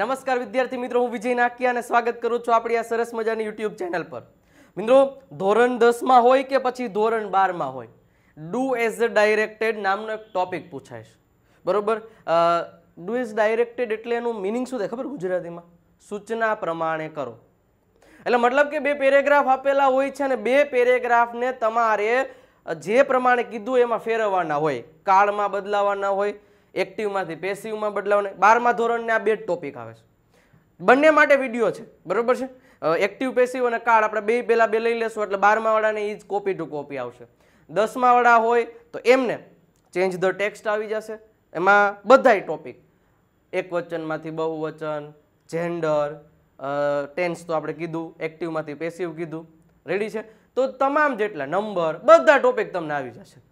નમસ્કાર વિદ્યાર્થી મિત્રો હું વિજય નાકિયા અને સ્વાગત કરું છું આપણી આ સરસ મજાની યુટ્યુબ ચેનલ પર મિત્રો ધોરણ દસમાં હોય કે પછી ધોરણ બારમાં હોય ડુ એઝ ડાયરેક્ટેડ નામનો એક ટોપિક પૂછાય છે બરાબર ડુ એઝ ડાયરેક્ટેડ એટલે એનું મિનિંગ શું થાય ખબર ગુજરાતીમાં સૂચના પ્રમાણે કરો એટલે મતલબ કે બે પેરેગ્રાફ આપેલા હોય છે અને બે પેરેગ્રાફને તમારે જે પ્રમાણે કીધું એમાં ફેરવવાના હોય કાળમાં બદલાવાના હોય એક્ટિવમાંથી પેસિવમાં બદલાવને બારમા ધોરણને આ બે ટોપિક આવે છે બંને માટે વિડીયો છે બરાબર છે એક્ટિવ પેસિવ અને કાર્ડ આપણે બે પહેલાં બે લઈ લેશું એટલે બારમાવાળાને એ જ કોપી ટુ કોપી આવશે દસમાવાળા હોય તો એમને ચેન્જ ધ ટેક્સ્ટ આવી જશે એમાં બધાય ટોપિક એક વચનમાંથી બહુવચન જેન્ડર ટેન્સ તો આપણે કીધું એક્ટિવમાંથી પેસિવ કીધું રેડી છે તો તમામ જેટલા નંબર બધા ટોપિક તમને આવી જશે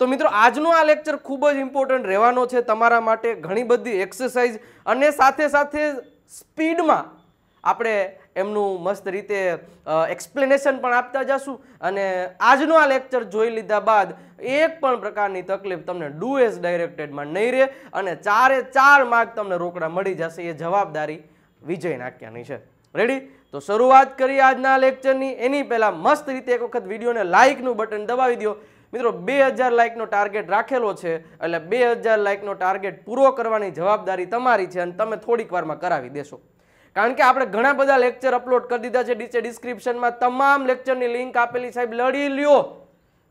તો મિત્રો આજનો આ લેક્ચર ખૂબ જ ઇમ્પોર્ટન્ટ રહેવાનો છે તમારા માટે ઘણી બધી એક્સરસાઇઝ અને સાથે સાથે સ્પીડમાં આપણે એમનું મસ્ત રીતે એક્સપ્લેનેશન પણ આપતા જશું અને આજનો આ લેક્ચર જોઈ લીધા બાદ એક પણ પ્રકારની તકલીફ તમને ડુ એસ ડાયરેક્ટેડમાં નહીં રહે અને ચારે ચાર માર્ક તમને રોકડા મળી જશે એ જવાબદારી વિજય નાખ્યાની છે રેડી તો શરૂઆત કરી આજના લેક્ચરની એની પહેલાં મસ્ત રીતે એક વખત વિડીયોને લાઇકનું બટન દબાવી દો મિત્રો બે હજાર લાઇકનો ટાર્ગેટ રાખેલો છે એટલે બે હજાર લાઇકનો ટાર્ગેટ પૂરો કરવાની જવાબદારી તમારી છે અને તમે થોડીક વારમાં કરાવી દેશો કારણ કે આપણે ઘણા બધા લેક્ચર અપલોડ કરી દીધા છે નીચે ડિસ્ક્રિપ્શનમાં તમામ લેક્ચરની લિંક આપેલી સાહેબ લડી લ્યો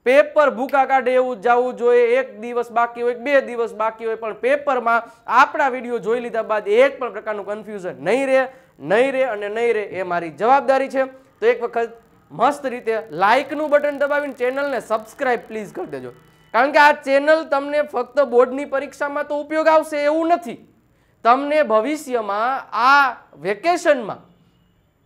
પેપર ભૂકા કાઢે એવું જવું જોઈએ એક દિવસ બાકી હોય બે દિવસ બાકી હોય પણ પેપરમાં આપણા વિડીયો જોઈ લીધા બાદ એક પણ પ્રકારનું કન્ફ્યુઝન નહીં રહે નહીં રહે અને નહીં રહે એ મારી જવાબદારી છે તો એક વખત મસ્ત રીતે લાઇકનું બટન દબાવીને ચેનલને સબસ્ક્રાઈબ પ્લીઝ કરી દેજો કારણ કે આ ચેનલ તમને ફક્ત બોર્ડની પરીક્ષામાં તો ઉપયોગ આવશે એવું નથી તમને ભવિષ્યમાં આ વેકેશનમાં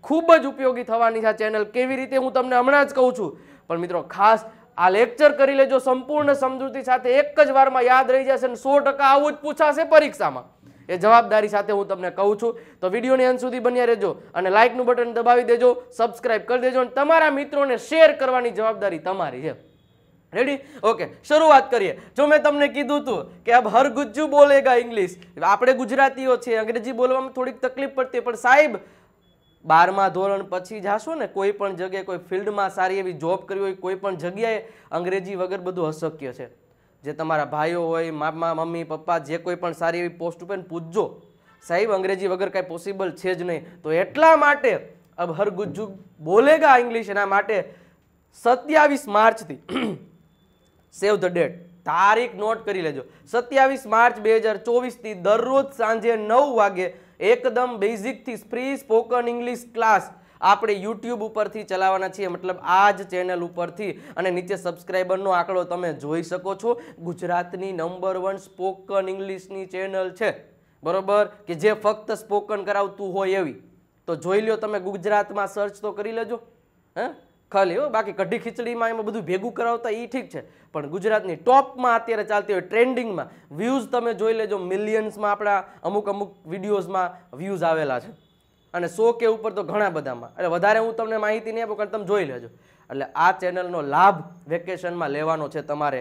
ખૂબ જ ઉપયોગી થવાની છે આ ચેનલ કેવી રીતે હું તમને હમણાં જ કહું છું પણ મિત્રો ખાસ આ લેક્ચર કરી લેજો સંપૂર્ણ સમજૂતી સાથે એક જ વારમાં યાદ રહી જશે અને સો ટકા આવું જ પૂછાશે પરીક્ષામાં એ જવાબદારી સાથે હું તમને કહું છું તો વિડીયોની અંત સુધી બન્યા રહેજો અને લાઇકનું બટન દબાવી દેજો સબસ્ક્રાઇબ કરી દેજો અને તમારા મિત્રોને શેર કરવાની જવાબદારી તમારી છે રેડી ઓકે શરૂઆત કરીએ જો મેં તમને કીધું હતું કે અબ હર ગુજ્જુ બોલેગા ઇંગ્લિશ આપણે ગુજરાતીઓ છીએ અંગ્રેજી બોલવામાં થોડીક તકલીફ પડતી પણ સાહેબ બારમા ધોરણ પછી જાશો ને કોઈ પણ જગ્યાએ કોઈ ફિલ્ડમાં સારી એવી જોબ કરવી હોય કોઈ પણ જગ્યાએ અંગ્રેજી વગર બધું અશક્ય છે જે તમારા ભાઈઓ હોય મામા મમ્મી પપ્પા જે કોઈ પણ સારી એવી પોસ્ટ ઉપર પૂછજો સાહેબ અંગ્રેજી વગર કાંઈ પોસિબલ છે જ નહીં તો એટલા માટે અબ હર ગુજ્જુ બોલેગા ઇંગ્લિશ એના માટે સત્યાવીસ માર્ચથી સેવ ધ ડેટ તારીખ નોટ કરી લેજો સત્યાવીસ માર્ચ બે હજાર ચોવીસથી દરરોજ સાંજે નવ વાગે એકદમ બેઝિકથી ફ્રી સ્પોકન ઇંગ્લિશ ક્લાસ આપણે યુટ્યુબ ઉપરથી ચલાવવાના છીએ મતલબ આ જ ચેનલ ઉપરથી અને નીચે સબસ્ક્રાઈબરનો આંકડો તમે જોઈ શકો છો ગુજરાતની નંબર વન સ્પોકન ઇંગ્લિશની ચેનલ છે બરોબર કે જે ફક્ત સ્પોકન કરાવતું હોય એવી તો જોઈ લો તમે ગુજરાતમાં સર્ચ તો કરી લેજો હે ખાલી હો બાકી કઢી ખીચડીમાં એમાં બધું ભેગું કરાવતા એ ઠીક છે પણ ગુજરાતની ટોપમાં અત્યારે ચાલતી હોય ટ્રેન્ડિંગમાં વ્યૂઝ તમે જોઈ લેજો મિલિયન્સમાં આપણા અમુક અમુક વિડીયોઝમાં વ્યૂઝ આવેલા છે અને સો કે ઉપર તો ઘણા બધામાં એટલે વધારે હું તમને માહિતી નહીં આપું કારણ તમે જોઈ લેજો એટલે આ ચેનલનો લાભ વેકેશનમાં લેવાનો છે તમારે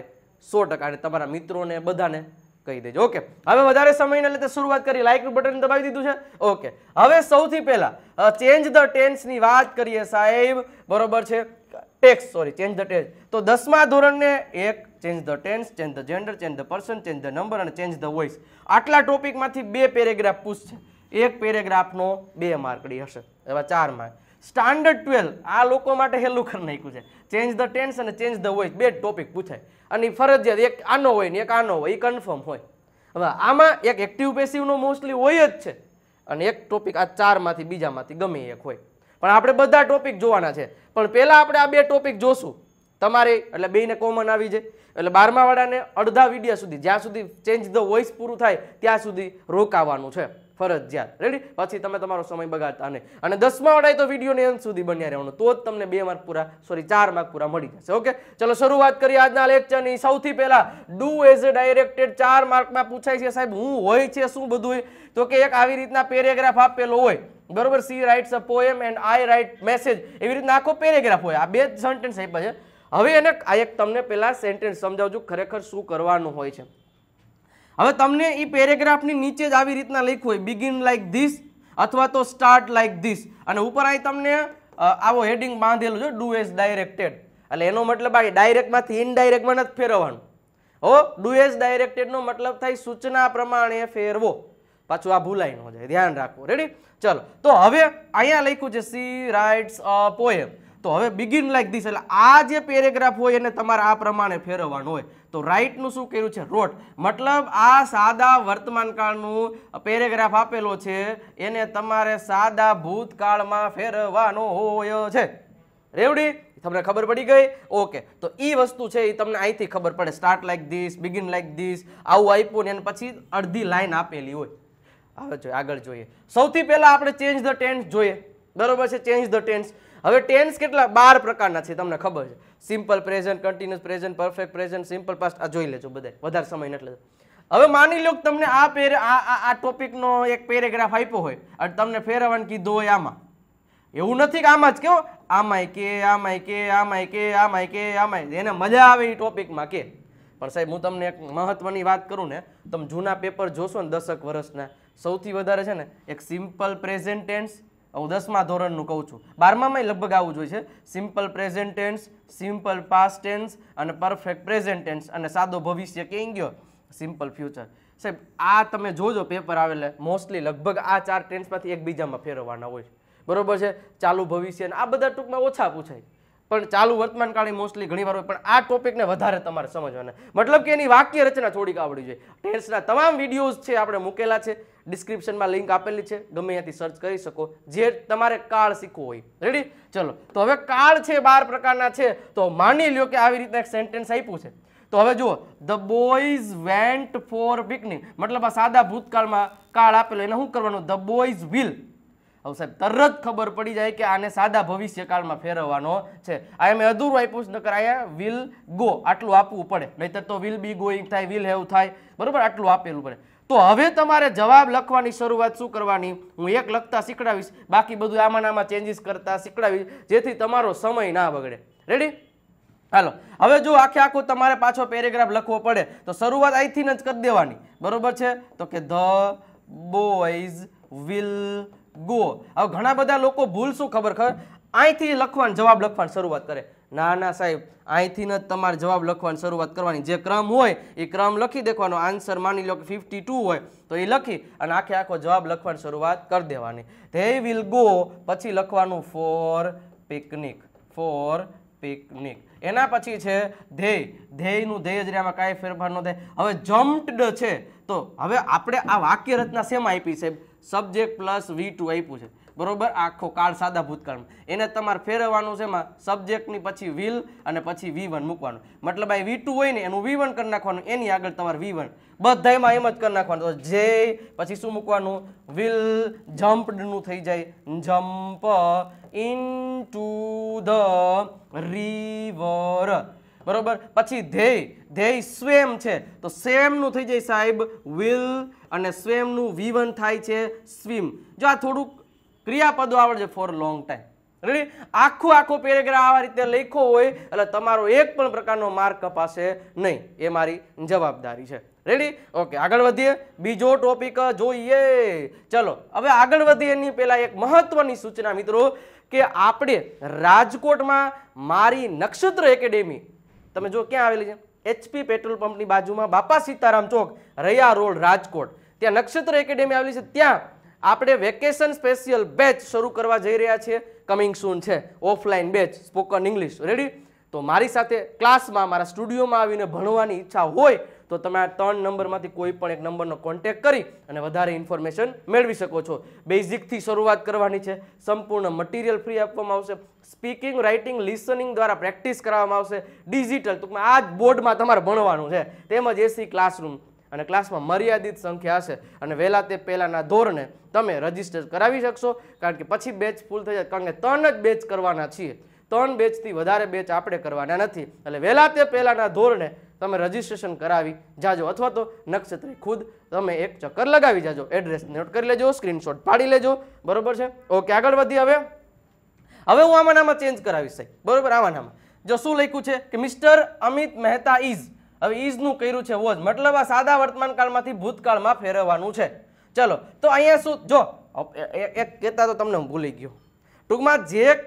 સો ટકા અને તમારા મિત્રોને બધાને કહી દેજો ઓકે હવે વધારે સમયને લીધે શરૂઆત કરી લાઇકનું બટન દબાવી દીધું છે ઓકે હવે સૌથી પહેલા ચેન્જ ધ ટેન્સની વાત કરીએ સાહેબ બરોબર છે tax sorry change the tense તો દસમા ધોરણને એક change the tense change the gender change the person change the number અને ચેન્જ ધ વોઇસ આટલા ટોપિકમાંથી બે પેરેગ્રાફ પૂછશે એક પેરેગ્રાફનો બે માર્કડી હશે એવા ચારમાં સ્ટાન્ડર્ડ ટ્વેલ્વ આ લોકો માટે હેલું કરી નાખ્યું છે ચેન્જ ધ ટેન્સ અને ચેન્જ ધ વોઇસ બે ટોપિક પૂછાય અને ફરજિયાત એક આનો હોય ને એક આનો હોય એ કન્ફર્મ હોય હવે આમાં એક એક્ટિવ પેસિવનો મોસ્ટલી હોય જ છે અને એક ટોપિક આ ચારમાંથી બીજામાંથી ગમે એક હોય પણ આપણે બધા ટોપિક જોવાના છે પણ પહેલાં આપણે આ બે ટોપિક જોશું તમારે એટલે બેને કોમન આવી જાય એટલે બારમાવાળાને અડધા વિડિયા સુધી જ્યાં સુધી ચેન્જ ધ વોઇસ પૂરું થાય ત્યાં સુધી રોકાવાનું છે ફરજિયાત રેડી પછી તમે તમારો સમય બગાડતા નહીં અને દસમા વડાય તો વિડીયોની અંત સુધી બન્યા રહેવાનું તો જ તમને બે માર્ક પૂરા સોરી ચાર માર્ક પૂરા મળી જશે ઓકે ચલો શરૂઆત કરીએ આજના લેક્ચરની સૌથી પહેલા ડુ એઝ ડાયરેક્ટેડ ચાર માર્કમાં પૂછાય છે સાહેબ હું હોય છે શું બધું હોય તો કે એક આવી રીતના પેરેગ્રાફ આપેલો હોય બરોબર she writes a poem and I write message એવી રીતના આખો પેરેગ્રાફ હોય આ બે સેન્ટેન્સ આપ્યા છે હવે એને આ એક તમને પહેલાં સેન્ટેન્સ સમજાવજો ખરેખર શું કરવાનું હોય છે હવે તમને એ પેરેગ્રાફની નીચે જ આવી રીતના લખ્યું હોય બિગિન લાઇક ધીસ અથવા તો સ્ટાર્ટ લાઇક ધીસ અને ઉપર આવી તમને આવો હેડિંગ બાંધેલું છે ડુ એઝ ડાયરેક્ટેડ એટલે એનો મતલબ આ ડાયરેક્ટમાંથી ઇનડાયરેક્ટમાં જ ફેરવવાનું હો ડુ એઝ ડાયરેક્ટેડનો મતલબ થાય સૂચના પ્રમાણે ફેરવો પાછું આ ભૂલાઈ ન જાય ધ્યાન રાખવું રેડી ચલો તો હવે અહીંયા લખ્યું છે સી રાઇટ્સ અ પોએમ તો હવે બિગિન લાઈક ધીસ એટલે આ જે પેરેગ્રાફ હોય એને તમારે આ પ્રમાણે ફેરવવાનું હોય તો રાઈટનું શું કર્યું છે રોટ મતલબ આ સાદા વર્તમાનકાળનું પેરેગ્રાફ આપેલો છે એને તમારે સાદા ભૂતકાળમાં ફેરવવાનો હોય છે રેવડી તમને ખબર પડી ગઈ ઓકે તો એ વસ્તુ છે એ તમને અહીંથી ખબર પડે start like this begin like this આવું આપ્યું ને એને પછી અડધી લાઈન આપેલી હોય હવે જોઈએ આગળ જોઈએ સૌથી પહેલાં આપણે ચેન્જ ધ ટેન્સ જોઈએ બરોબર છે ચેન્જ ધ ટેન્સ હવે ટેન્સ કેટલા બાર પ્રકારના છે તમને ખબર છે simple present continuous present perfect present simple past આ જોઈ લેજો બધા વધારે સમય નથી હવે માની લો કે તમને આ પેરે આ આ ટોપિકનો એક પેરેગ્રાફ આપ્યો હોય અને તમને ફેરવવાનું કીધું હોય આમાં એવું નથી કે આમાં જ કેવો આમાંય કે આમાંય કે આમાંય કે આમાંય કે આમાંય એને મજા આવે એ ટોપિકમાં કે પણ સાહેબ હું તમને એક મહત્વની વાત કરું ને તમે જૂના પેપર જોશો ને દસક વર્ષના સૌથી વધારે છે ને એક સિમ્પલ પ્રેઝેન્ટ ટેન્સ હું દસમા ધોરણનું કહું છું બારમામાં લગભગ આવું જોઈએ છે simple present simple past tense અને પરફેક્ટ પ્રેઝન્ટ અને સાદો ભવિષ્ય કેમ ગયો સિમ્પલ ફ્યુચર સાહેબ આ તમે જોજો પેપર આવેલે મોસ્ટલી લગભગ આ ચાર ટેન્સમાંથી એકબીજામાં ફેરવવાના હોય છે બરોબર છે ચાલુ ભવિષ્ય આ બધા ટૂંકમાં ઓછા પૂછાય પણ ચાલુ વર્તમાનકાળની મોસ્ટલી ઘણીવાર હોય પણ આ ટોપિકને વધારે તમારે સમજવાના મતલબ કે એની વાક્ય રચના થોડીક આવડી જોઈએ ટેન્સના તમામ વિડીયોઝ છે આપણે મૂકેલા છે ડિસ્ક્રિપ્શનમાં લિંક આપેલી છે ગમે ત્યાંથી સર્ચ કરી શકો જે તમારે કાળ શીખવો હોય રેડી ચલો તો હવે કાળ છે બાર પ્રકારના છે તો માની લ્યો કે આવી રીતના એક સેન્ટેન્સ આપ્યું છે તો હવે જુઓ the boys went for picnic મતલબ આ સાદા ભૂતકાળમાં કાળ આપેલો એને શું કરવાનું ધ બોઇઝ વિલ હવે સાહેબ તરત ખબર પડી જાય કે આને સાદા ભવિષ્યકાળમાં ફેરવવાનો છે આ એમ અધૂરું આપ્યું છે નકર આયા વિલ ગો આટલું આપવું પડે નહીતર તો વિલ બી ગોઈંગ થાય વિલ હેવ થાય બરાબર આટલું આપેલું પડે તો હવે તમારે જવાબ લખવાની શરૂઆત શું કરવાની હું એક લખતા શીખડાવીશ બાકી બધું આમાં આમાં ચેન્જીસ કરતા શીખડાવીશ જેથી તમારો સમય ના બગડે રેડી હાલો હવે જો આખે આખું તમારે પાછો પેરેગ્રાફ લખવો પડે તો શરૂઆત અહીંથી જ કરી દેવાની બરોબર છે તો કે ધ બોયઝ વિલ ગો હવે ઘણા બધા લોકો ભૂલ શું ખબર ખર અહીંથી લખવાનું જવાબ લખવાની શરૂઆત કરે ના ના સાહેબ અહીંથી જ તમારે જવાબ લખવાની શરૂઆત કરવાની જે ક્રમ હોય એ ક્રમ લખી દેવાનો આન્સર માની લો કે ફિફ્ટી હોય તો એ લખી અને આખે આખો જવાબ લખવાની શરૂઆત કરી દેવાની ધે વિલ ગો પછી લખવાનું ફોર પિકનિક ફોર પિકનિક એના પછી છે ધ્યેય ધ્યેયનું ધ્યેય જ આમાં કાંઈ ફેરફાર ન થાય હવે જમ્પડ છે તો હવે આપણે આ વાક્ય રચના સેમ આપી સાહેબ સબ્જેક્ટ પ્લસ વી ટુ આપ્યું છે બરોબર આખો કાળ સાદા ભૂતકાળમાં એને તમારે ફેરવવાનું છે એમાં સબ્જેક્ટની પછી વિલ અને પછી વી વન મૂકવાનું મતલબ આ વી ટુ હોય ને એનું વી વન કરી નાખવાનું એની આગળ તમારે વી વન બધામાં એમ જ કરી નાખવાનું જે પછી શું મૂકવાનું વિલ જમ્પડનું થઈ જાય jump in to the river બરોબર પછી ધ્યેય ધ્યેય સ્વેમ છે તો સેમનું થઈ જાય સાહેબ વિલ અને સ્વેમનું વિવન થાય છે સ્વિમ જો આ થોડુંક ક્રિયાપદો આવડશે ફોર લોંગ ટાઈમ રેડી આખો આખો પેરેગ્રાફ આ રીતે લખ્યો હોય એટલે તમારો એક પણ પ્રકારનો માર્ક કપાશે નહીં એ મારી જવાબદારી છે રેડી ઓકે આગળ વધીએ બીજો ટોપિક જોઈએ ચલો હવે આગળ વધીએ એની પહેલાં એક મહત્વની સૂચના મિત્રો કે આપણે રાજકોટમાં મારી નક્ષત્ર એકેડેમી તમે જો ક્યાં આવેલી છે એચપી પેટ્રોલ પંપની બાજુમાં બાપા સીતારામ ચોક રૈયા રોડ રાજકોટ ત્યાં નક્ષત્ર એકેડેમી આવેલી છે ત્યાં આપણે વેકેશન સ્પેશિયલ બેચ શરૂ કરવા જઈ રહ્યા છીએ કમિંગ સૂન છે offline batch spoken English ready તો મારી સાથે ક્લાસમાં મારા સ્ટુડિયોમાં આવીને ભણવાની ઈચ્છા હોય તો તમે આ ત્રણ નંબરમાંથી કોઈ પણ એક નંબરનો કોન્ટેક કરી અને વધારે ઇન્ફોર્મેશન મેળવી શકો છો બેઝિકથી શરૂઆત કરવાની છે સંપૂર્ણ મટીરિયલ ફ્રી આપવામાં આવશે સ્પીકિંગ રાઇટિંગ લિસનિંગ દ્વારા પ્રેક્ટિસ કરવામાં આવશે ડિજિટલ ટૂંકમાં આ જ બોર્ડમાં તમારે ભણવાનું છે તેમજ એસી ક્લાસરૂમ અને ક્લાસમાં મર્યાદિત સંખ્યા હશે અને વહેલા તે પહેલાંના ધોરણે તમે રજીસ્ટર કરાવી શકશો કારણ કે પછી બેચ ફૂલ થઈ જાય કારણ કે ત્રણ જ બેચ કરવાના છીએ ત્રણ બેચથી વધારે બેચ આપણે કરવાના નથી એટલે વહેલા તે પહેલાંના ધોરણે તમે રજીસ્ટ્રેશન કરાવી જાજો અથવા તો નક્ષત્રી ખુદ તમે એક ચક્કર લગાવી જાજો એડ્રેસ નોટ કરી લેજો સ્ક્રીનશોટ પાડી લેજો બરોબર છે ઓકે આગળ વધી હવે હવે હું આમાં નામાં ચેન્જ કરાવીશ સાહેબ બરોબર આમાં નામાં જો શું લખ્યું છે કે મિસ્ટર અમિત મહેતા ઇઝ હવે ઈઝનું કર્યું છે વોઝ મતલબ આ સાદા વર્તમાનકાળમાંથી ભૂતકાળમાં ફેરવવાનું છે ચલો તો અહીંયા શું જો એક કહેતા તો તમને હું ભૂલી ગયો ટૂંકમાં જે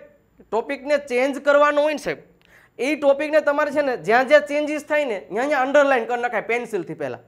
ટોપિકને ચેન્જ કરવાનું હોય ને સાહેબ એ ટોપિકને તમારે છે ને જ્યાં જ્યાં ચેન્જીસ થાય ને ત્યાં ત્યાં અંડરલાઇન કરી નાખાય પેન્સિલથી પહેલાં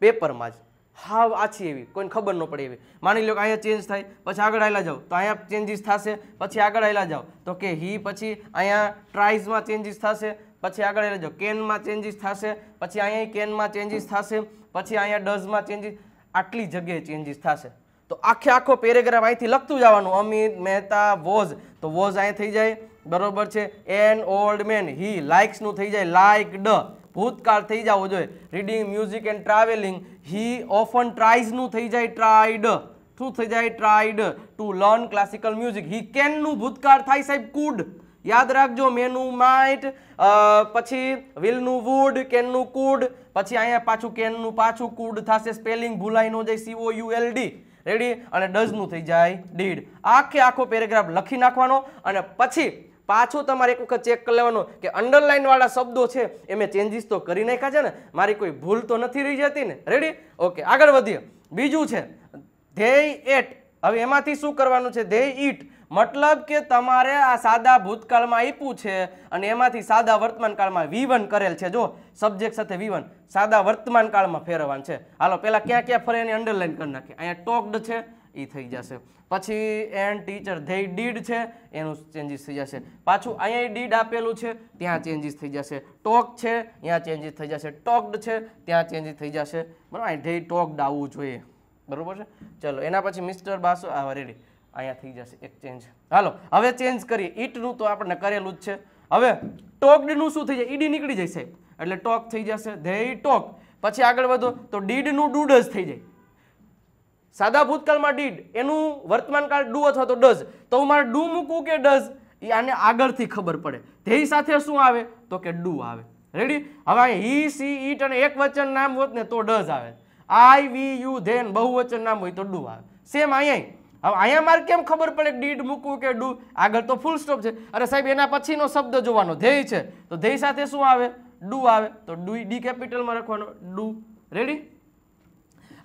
પેપરમાં જ હાવ આછી એવી કોઈને ખબર ન પડે એવી માની લો કે અહીંયા ચેન્જ થાય પછી આગળ આવેલા જાઓ તો અહીંયા ચેન્જીસ થશે પછી આગળ આવેલા જાઓ તો કે હી પછી અહીંયા ટ્રાઇઝમાં ચેન્જીસ થશે પછી આગળ આવેલા જાઓ કેનમાં ચેન્જીસ થશે પછી અહીંયા કેનમાં ચેન્જીસ થશે પછી અહીંયા ડઝમાં ચેન્જીસ આટલી જગ્યાએ ચેન્જીસ થશે તો આખે આખો પેરેગ્રાફ અહીંથી લખતું જવાનું અમિત મહેતા વોઝ તો વોઝ અહીંયા થઈ જાય બરોબર છે એન ઓલ્ડ મેન હી લાઇક્સનું થઈ જાય લાઇક ડ ભૂતકાળ થઈ જવો જોઈએ reading music and travelling he often ટ્રાઇઝનું થઈ જાય ટ્રાઇડ શું થઈ જાય tried to learn classical music he કેનનું ભૂતકાળ થાય સાહેબ કુડ યાદ રાખજો મેનું માઇટ પછી વિલનું વુડ કેનનું કુડ પછી અહીંયા પાછું કેનનું પાછું કુડ થશે સ્પેલિંગ ભૂલાઈ ન જાય C O U L D ready અને ડઝનું થઈ જાય ડીડ આખે આખો પેરેગ્રાફ લખી નાખવાનો અને પછી પાછું તમારે એક વખત ચેક કરી લેવાનું કે અંડરલાઇનવાળા શબ્દો છે એ મેં ચેન્જીસ તો કરી નાખ્યા છે ને મારી કોઈ ભૂલ તો નથી રહી જતી ને રેડી ઓકે આગળ વધીએ બીજું છે ધેય એટ હવે એમાંથી શું કરવાનું છે ધ્યેય ઇટ મતલબ કે તમારે આ સાદા ભૂતકાળમાં આપ્યું છે અને એમાંથી સાદા વર્તમાનકાળમાં વિવન કરેલ છે જો સબ્જેક્ટ સાથે વિવન સાદા વર્તમાનકાળમાં ફેરવવાનું છે હાલો પહેલાં ક્યાં ક્યાં ફરે એની અંડરલાઇન કરી નાખીએ અહીંયા ટોકડ છે એ થઈ જશે પછી એન્ડ ટીચર ધેય ડીડ છે એનું ચેન્જીસ થઈ જશે પાછું અહીંયા ડીડ આપેલું છે ત્યાં ચેન્જીસ થઈ જશે ટોક છે અહીંયા ચેન્જીસ થઈ જશે ટોકડ છે ત્યાં ચેન્જીસ થઈ જશે બરાબર અહીં ધેય ટોકડ આવવું જોઈએ બરાબર છે ચલો એના પછી મિસ્ટર બાસુ આવા રેડી અહીંયા થઈ જશે એક ચેન્જ હાલો હવે ચેન્જ કરીએ ઈટનું તો આપણને કરેલું જ છે હવે ટોકડનું શું થઈ જાય ઈડી નીકળી જશે એટલે ટોક થઈ જશે ધેય ટોક પછી આગળ વધો તો ડીડનું ડૂડ જ થઈ જાય સાદા ભૂતકાળમાં ડીડ એનું વર્તમાન કાળ ડુ અથવા તો ડઝ તો હું મારે ડુ મૂકવું કે ડઝ એ આને આગળથી ખબર પડે ધ્યેય સાથે શું આવે તો કે ડુ આવે રેડી હવે હી સી ઈટ અને એક વચન નામ હોત ને તો ડઝ આવે આઈ વી યુ ધેન બહુવચન નામ હોય તો ડુ આવે સેમ અહીંયા હવે અહીંયા મારે કેમ ખબર પડે ડીડ મૂકવું કે ડુ આગળ તો ફૂલ સ્ટોપ છે અરે સાહેબ એના પછીનો શબ્દ જોવાનો ધ્યેય છે તો ધ્યેય સાથે શું આવે ડુ આવે તો ડુ ડી કેપિટલમાં લખવાનો ડુ રેડી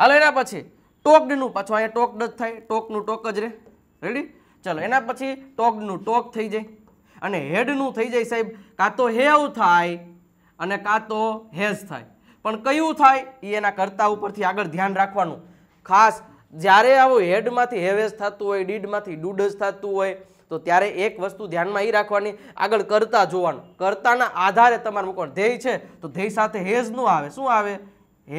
હાલો એના પછી ટોકડનું પાછું અહીંયા ટોકડ જ થાય ટોકનું ટોક જ રહે રેડી ચલો એના પછી ટોકડનું ટોક થઈ જાય અને હેડનું થઈ જાય સાહેબ કાં તો હેવ થાય અને કાં તો હેઝ થાય પણ કયું થાય એ એના કરતા ઉપરથી આગળ ધ્યાન રાખવાનું ખાસ જ્યારે આવું હેડમાંથી હેવેઝ થતું હોય ડીડમાંથી ડૂડ થતું હોય તો ત્યારે એક વસ્તુ ધ્યાનમાં એ રાખવાની આગળ કરતા જોવાનું કરતાના આધારે તમારું કોણ ધ્યેય છે તો ધ્યેય સાથે હેઝ ન આવે શું આવે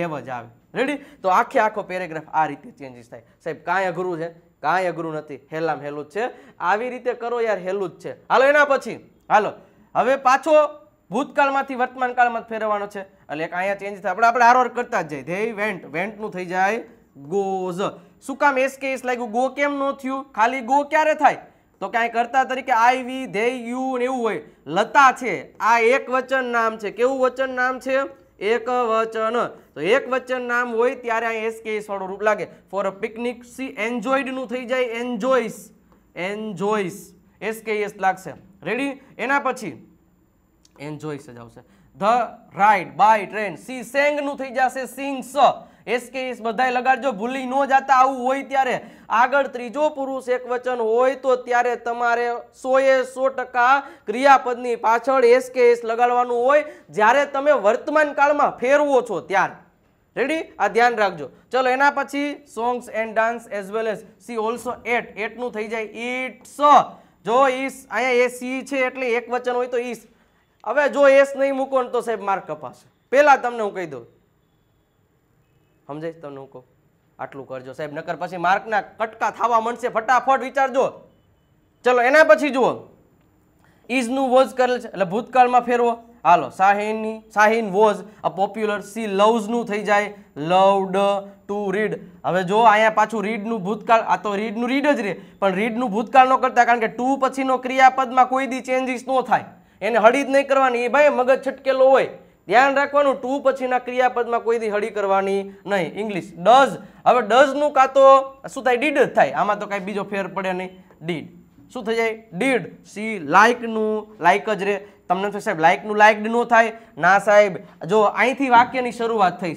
હેવ જ આવે રેડી તો આખે આખો પેરેગ્રાફ આ રીતે ચેન્જીસ થાય સાહેબ કાંઈ અઘરું છે કાંઈ અઘરું નથી હેલામ હેલું જ છે આવી રીતે કરો યાર હેલું જ છે હાલો એના પછી હાલો હવે પાછો ભૂતકાળમાંથી વર્તમાનકાળમાં ફેરવવાનો છે એટલે એક અહીંયા ચેન્જ થાય આપણે આપણે આરોર કરતા જ જાય ધેય વેન્ટ વેન્ટનું થઈ જાય ગોઝ શું કામ એસ કે એસ લાગ્યું ગો કેમ ન થયું ખાલી ગો ક્યારે થાય તો ક્યાંય કરતા તરીકે આઈ વી ધેય યુ ને એવું હોય લતા છે આ એક વચન નામ છે કેવું વચન નામ છે એક વચન તો એક વચન નામ હોય ત્યારે અહીં એસકે વાળું રૂપ લાગે ફોર અ પિકનિક સી એન્જોયડનું થઈ જાય એન્જોયસ એન્જોયસ એસ લાગશે રેડી એના પછી એન્જોયસ જ આવશે the ride by train she સેંગનું થઈ જશે સિંગ્સ એસકેએસ બધાય લગાડજો ભૂલી ન જતા આવું હોય ત્યારે આગળ ત્રીજો પુરુષ એકવચન હોય તો ત્યારે તમારે સોએ સો ટકા ક્રિયાપદની પાછળ એસકેએસ લગાડવાનું હોય જ્યારે તમે વર્તમાન કાળમાં ફેરવો છો ત્યારે રેડી આ ધ્યાન રાખજો ચલો એના પછી songs and dance as well as she also ate એટનું થઈ જાય ઇટ્સ જો ઈસ અહીંયા એ સી છે એટલે એકવચન હોય તો ઈસ હવે જો એસ નહીં મૂકો તો સાહેબ માર્ક કપાશે પહેલાં તમને હું કહી દઉં સમજાય તમને હું કહું આટલું કરજો સાહેબ નકર પછી માર્કના કટકા થવા મળશે ફટાફટ વિચારજો ચલો એના પછી જુઓ ઇઝનું વોઝ કરેલ છે એટલે ભૂતકાળમાં ફેરવો હાલો શાહીનની Shaheen was a popular she લવ્સનું થઈ જાય લવ ડ ટુ રીડ હવે જો અહીંયા પાછું રીડનું ભૂતકાળ આ તો રીડનું રીડ જ રહે પણ રીડનું ભૂતકાળ ન કરતા કારણ કે ટુ પછીનો ક્રિયાપદમાં કોઈ દી ચેન્જીસ ન થાય એને હળી જ નહીં કરવાની એ ભાઈ મગજ છટકેલો હોય ધ્યાન રાખવાનું ટુ પછીના ક્રિયાપદમાં કોઈ દી હળી કરવાની નહીં ઇંગ્લિશ ડઝ હવે ડઝનું કાં તો શું થાય ડીડ જ થાય આમાં તો કાંઈ બીજો ફેર પડે નહીં ડીડ શું થઈ જાય ડીડ સી લાઇકનું લાઇક જ રહે તમને તો સાહેબ લાઇકનું લાઇક ન થાય ના સાહેબ જો અહીંથી વાક્યની શરૂઆત થઈ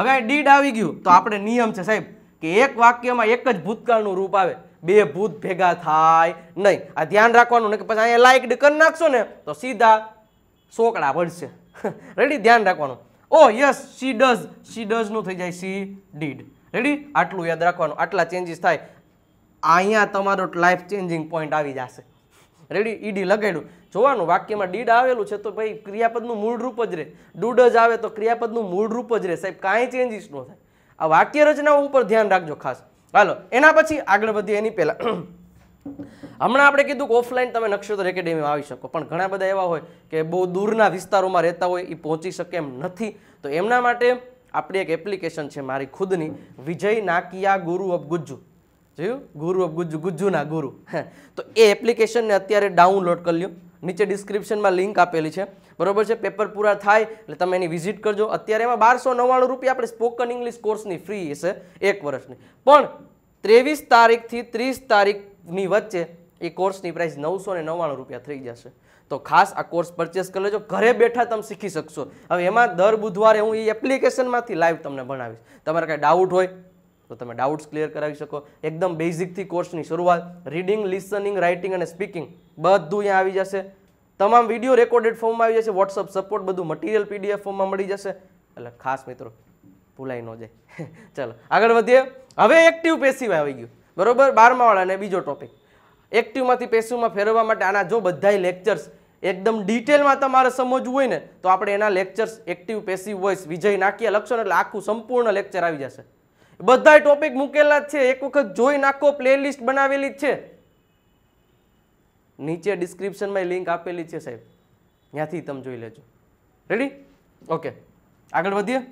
હવે ડીડ આવી ગયું તો આપણે નિયમ છે સાહેબ કે એક વાક્યમાં એક જ ભૂતકાળનું રૂપ આવે બે ભૂત ભેગા થાય નહીં આ ધ્યાન રાખવાનું ને કે પછી અહીંયા લાઇકડ કરી નાખશો ને તો સીધા સોકડા પડશે રેડી ધ્યાન રાખવાનું oh yes she does she ડઝનું થઈ જાય સી ડીડ રેડી આટલું યાદ રાખવાનું આટલા ચેન્જીસ થાય અહીંયા તમારો લાઈફ ચેન્જિંગ પોઈન્ટ આવી જશે રેડી ઈડી લગાડ્યું જોવાનું વાક્યમાં ડીડ આવેલું છે તો ભાઈ ક્રિયાપદનું મૂળ રૂપ જ રહે ડૂડ જ આવે તો ક્રિયાપદનું મૂળ રૂપ જ રહે સાહેબ કાંઈ ચેન્જીસ ન થાય આ વાક્ય રચના ઉપર ધ્યાન રાખજો ખાસ હાલો એના પછી આગળ વધીએ એની પહેલાં હમણાં આપણે કીધું કે ઓફલાઈન તમે નક્ષત્ર એકેડેમીમાં આવી શકો પણ ઘણા બધા એવા હોય કે બહુ દૂરના વિસ્તારોમાં રહેતા હોય એ પહોંચી શકે એમ નથી તો એમના માટે આપણી એક એપ્લિકેશન છે મારી ખુદની વિજય નાકિયા ગુરુ અબ ગુજ્જુ જોયું ગુરુ અબ ગુજ્જુ ગુજ્જુના ગુરુ તો એ એપ્લિકેશનને અત્યારે ડાઉનલોડ કરી લ્યો નીચે ડિસ્ક્રિપ્શનમાં લિંક આપેલી છે બરોબર છે પેપર પૂરા થાય એટલે તમે એની વિઝિટ કરજો અત્યારે એમાં બારસો નવ્વાણું રૂપિયા આપણે સ્પોકન ઇંગ્લિશ કોર્સની ફ્રી હશે એક વર્ષની પણ ત્રેવીસ તારીખથી ત્રીસ તારીખ ની વચ્ચે એ કોર્સની પ્રાઇસ નવસો ને નવ્વાણું રૂપિયા થઈ જશે તો ખાસ આ કોર્સ પરચેસ કરી લેજો ઘરે બેઠા તમે શીખી શકશો હવે એમાં દર બુધવારે હું એ એપ્લિકેશનમાંથી લાઈવ તમને ભણાવીશ તમારે કાંઈ ડાઉટ હોય તો તમે ડાઉટ્સ ક્લિયર કરાવી શકો એકદમ બેઝિકથી કોર્સની શરૂઆત રીડિંગ લિસનિંગ રાઇટિંગ અને સ્પીકિંગ બધું અહીંયા આવી જશે તમામ વિડીયો રેકોર્ડેડ ફોર્મમાં આવી જશે વોટ્સઅપ સપોર્ટ બધું મટીરિયલ પીડીએફ ફોર્મમાં મળી જશે એટલે ખાસ મિત્રો ભૂલાઈ ન જાય ચાલો આગળ વધીએ હવે એક્ટિવ પેસિવ આવી ગયું બરોબર બારમાવાળાને બીજો ટોપિક એક્ટિવમાંથી પેસિવમાં ફેરવવા માટે આના જો બધાય લેક્ચર્સ એકદમ ડિટેલમાં તમારે સમજવું હોય ને તો આપણે એના lectures active passive voice Vijay નાકીયા લક્ષણ એટલે આખું સંપૂર્ણ લેક્ચર આવી જશે બધાય ટોપિક મૂકેલા જ છે એક વખત જોઈ નાખો પ્લેલિસ્ટ બનાવેલી જ છે નીચે ડિસ્ક્રિપ્શનમાં લિંક આપેલી છે સાહેબ ત્યાંથી તમે જોઈ લેજો રેડી ઓકે આગળ વધીએ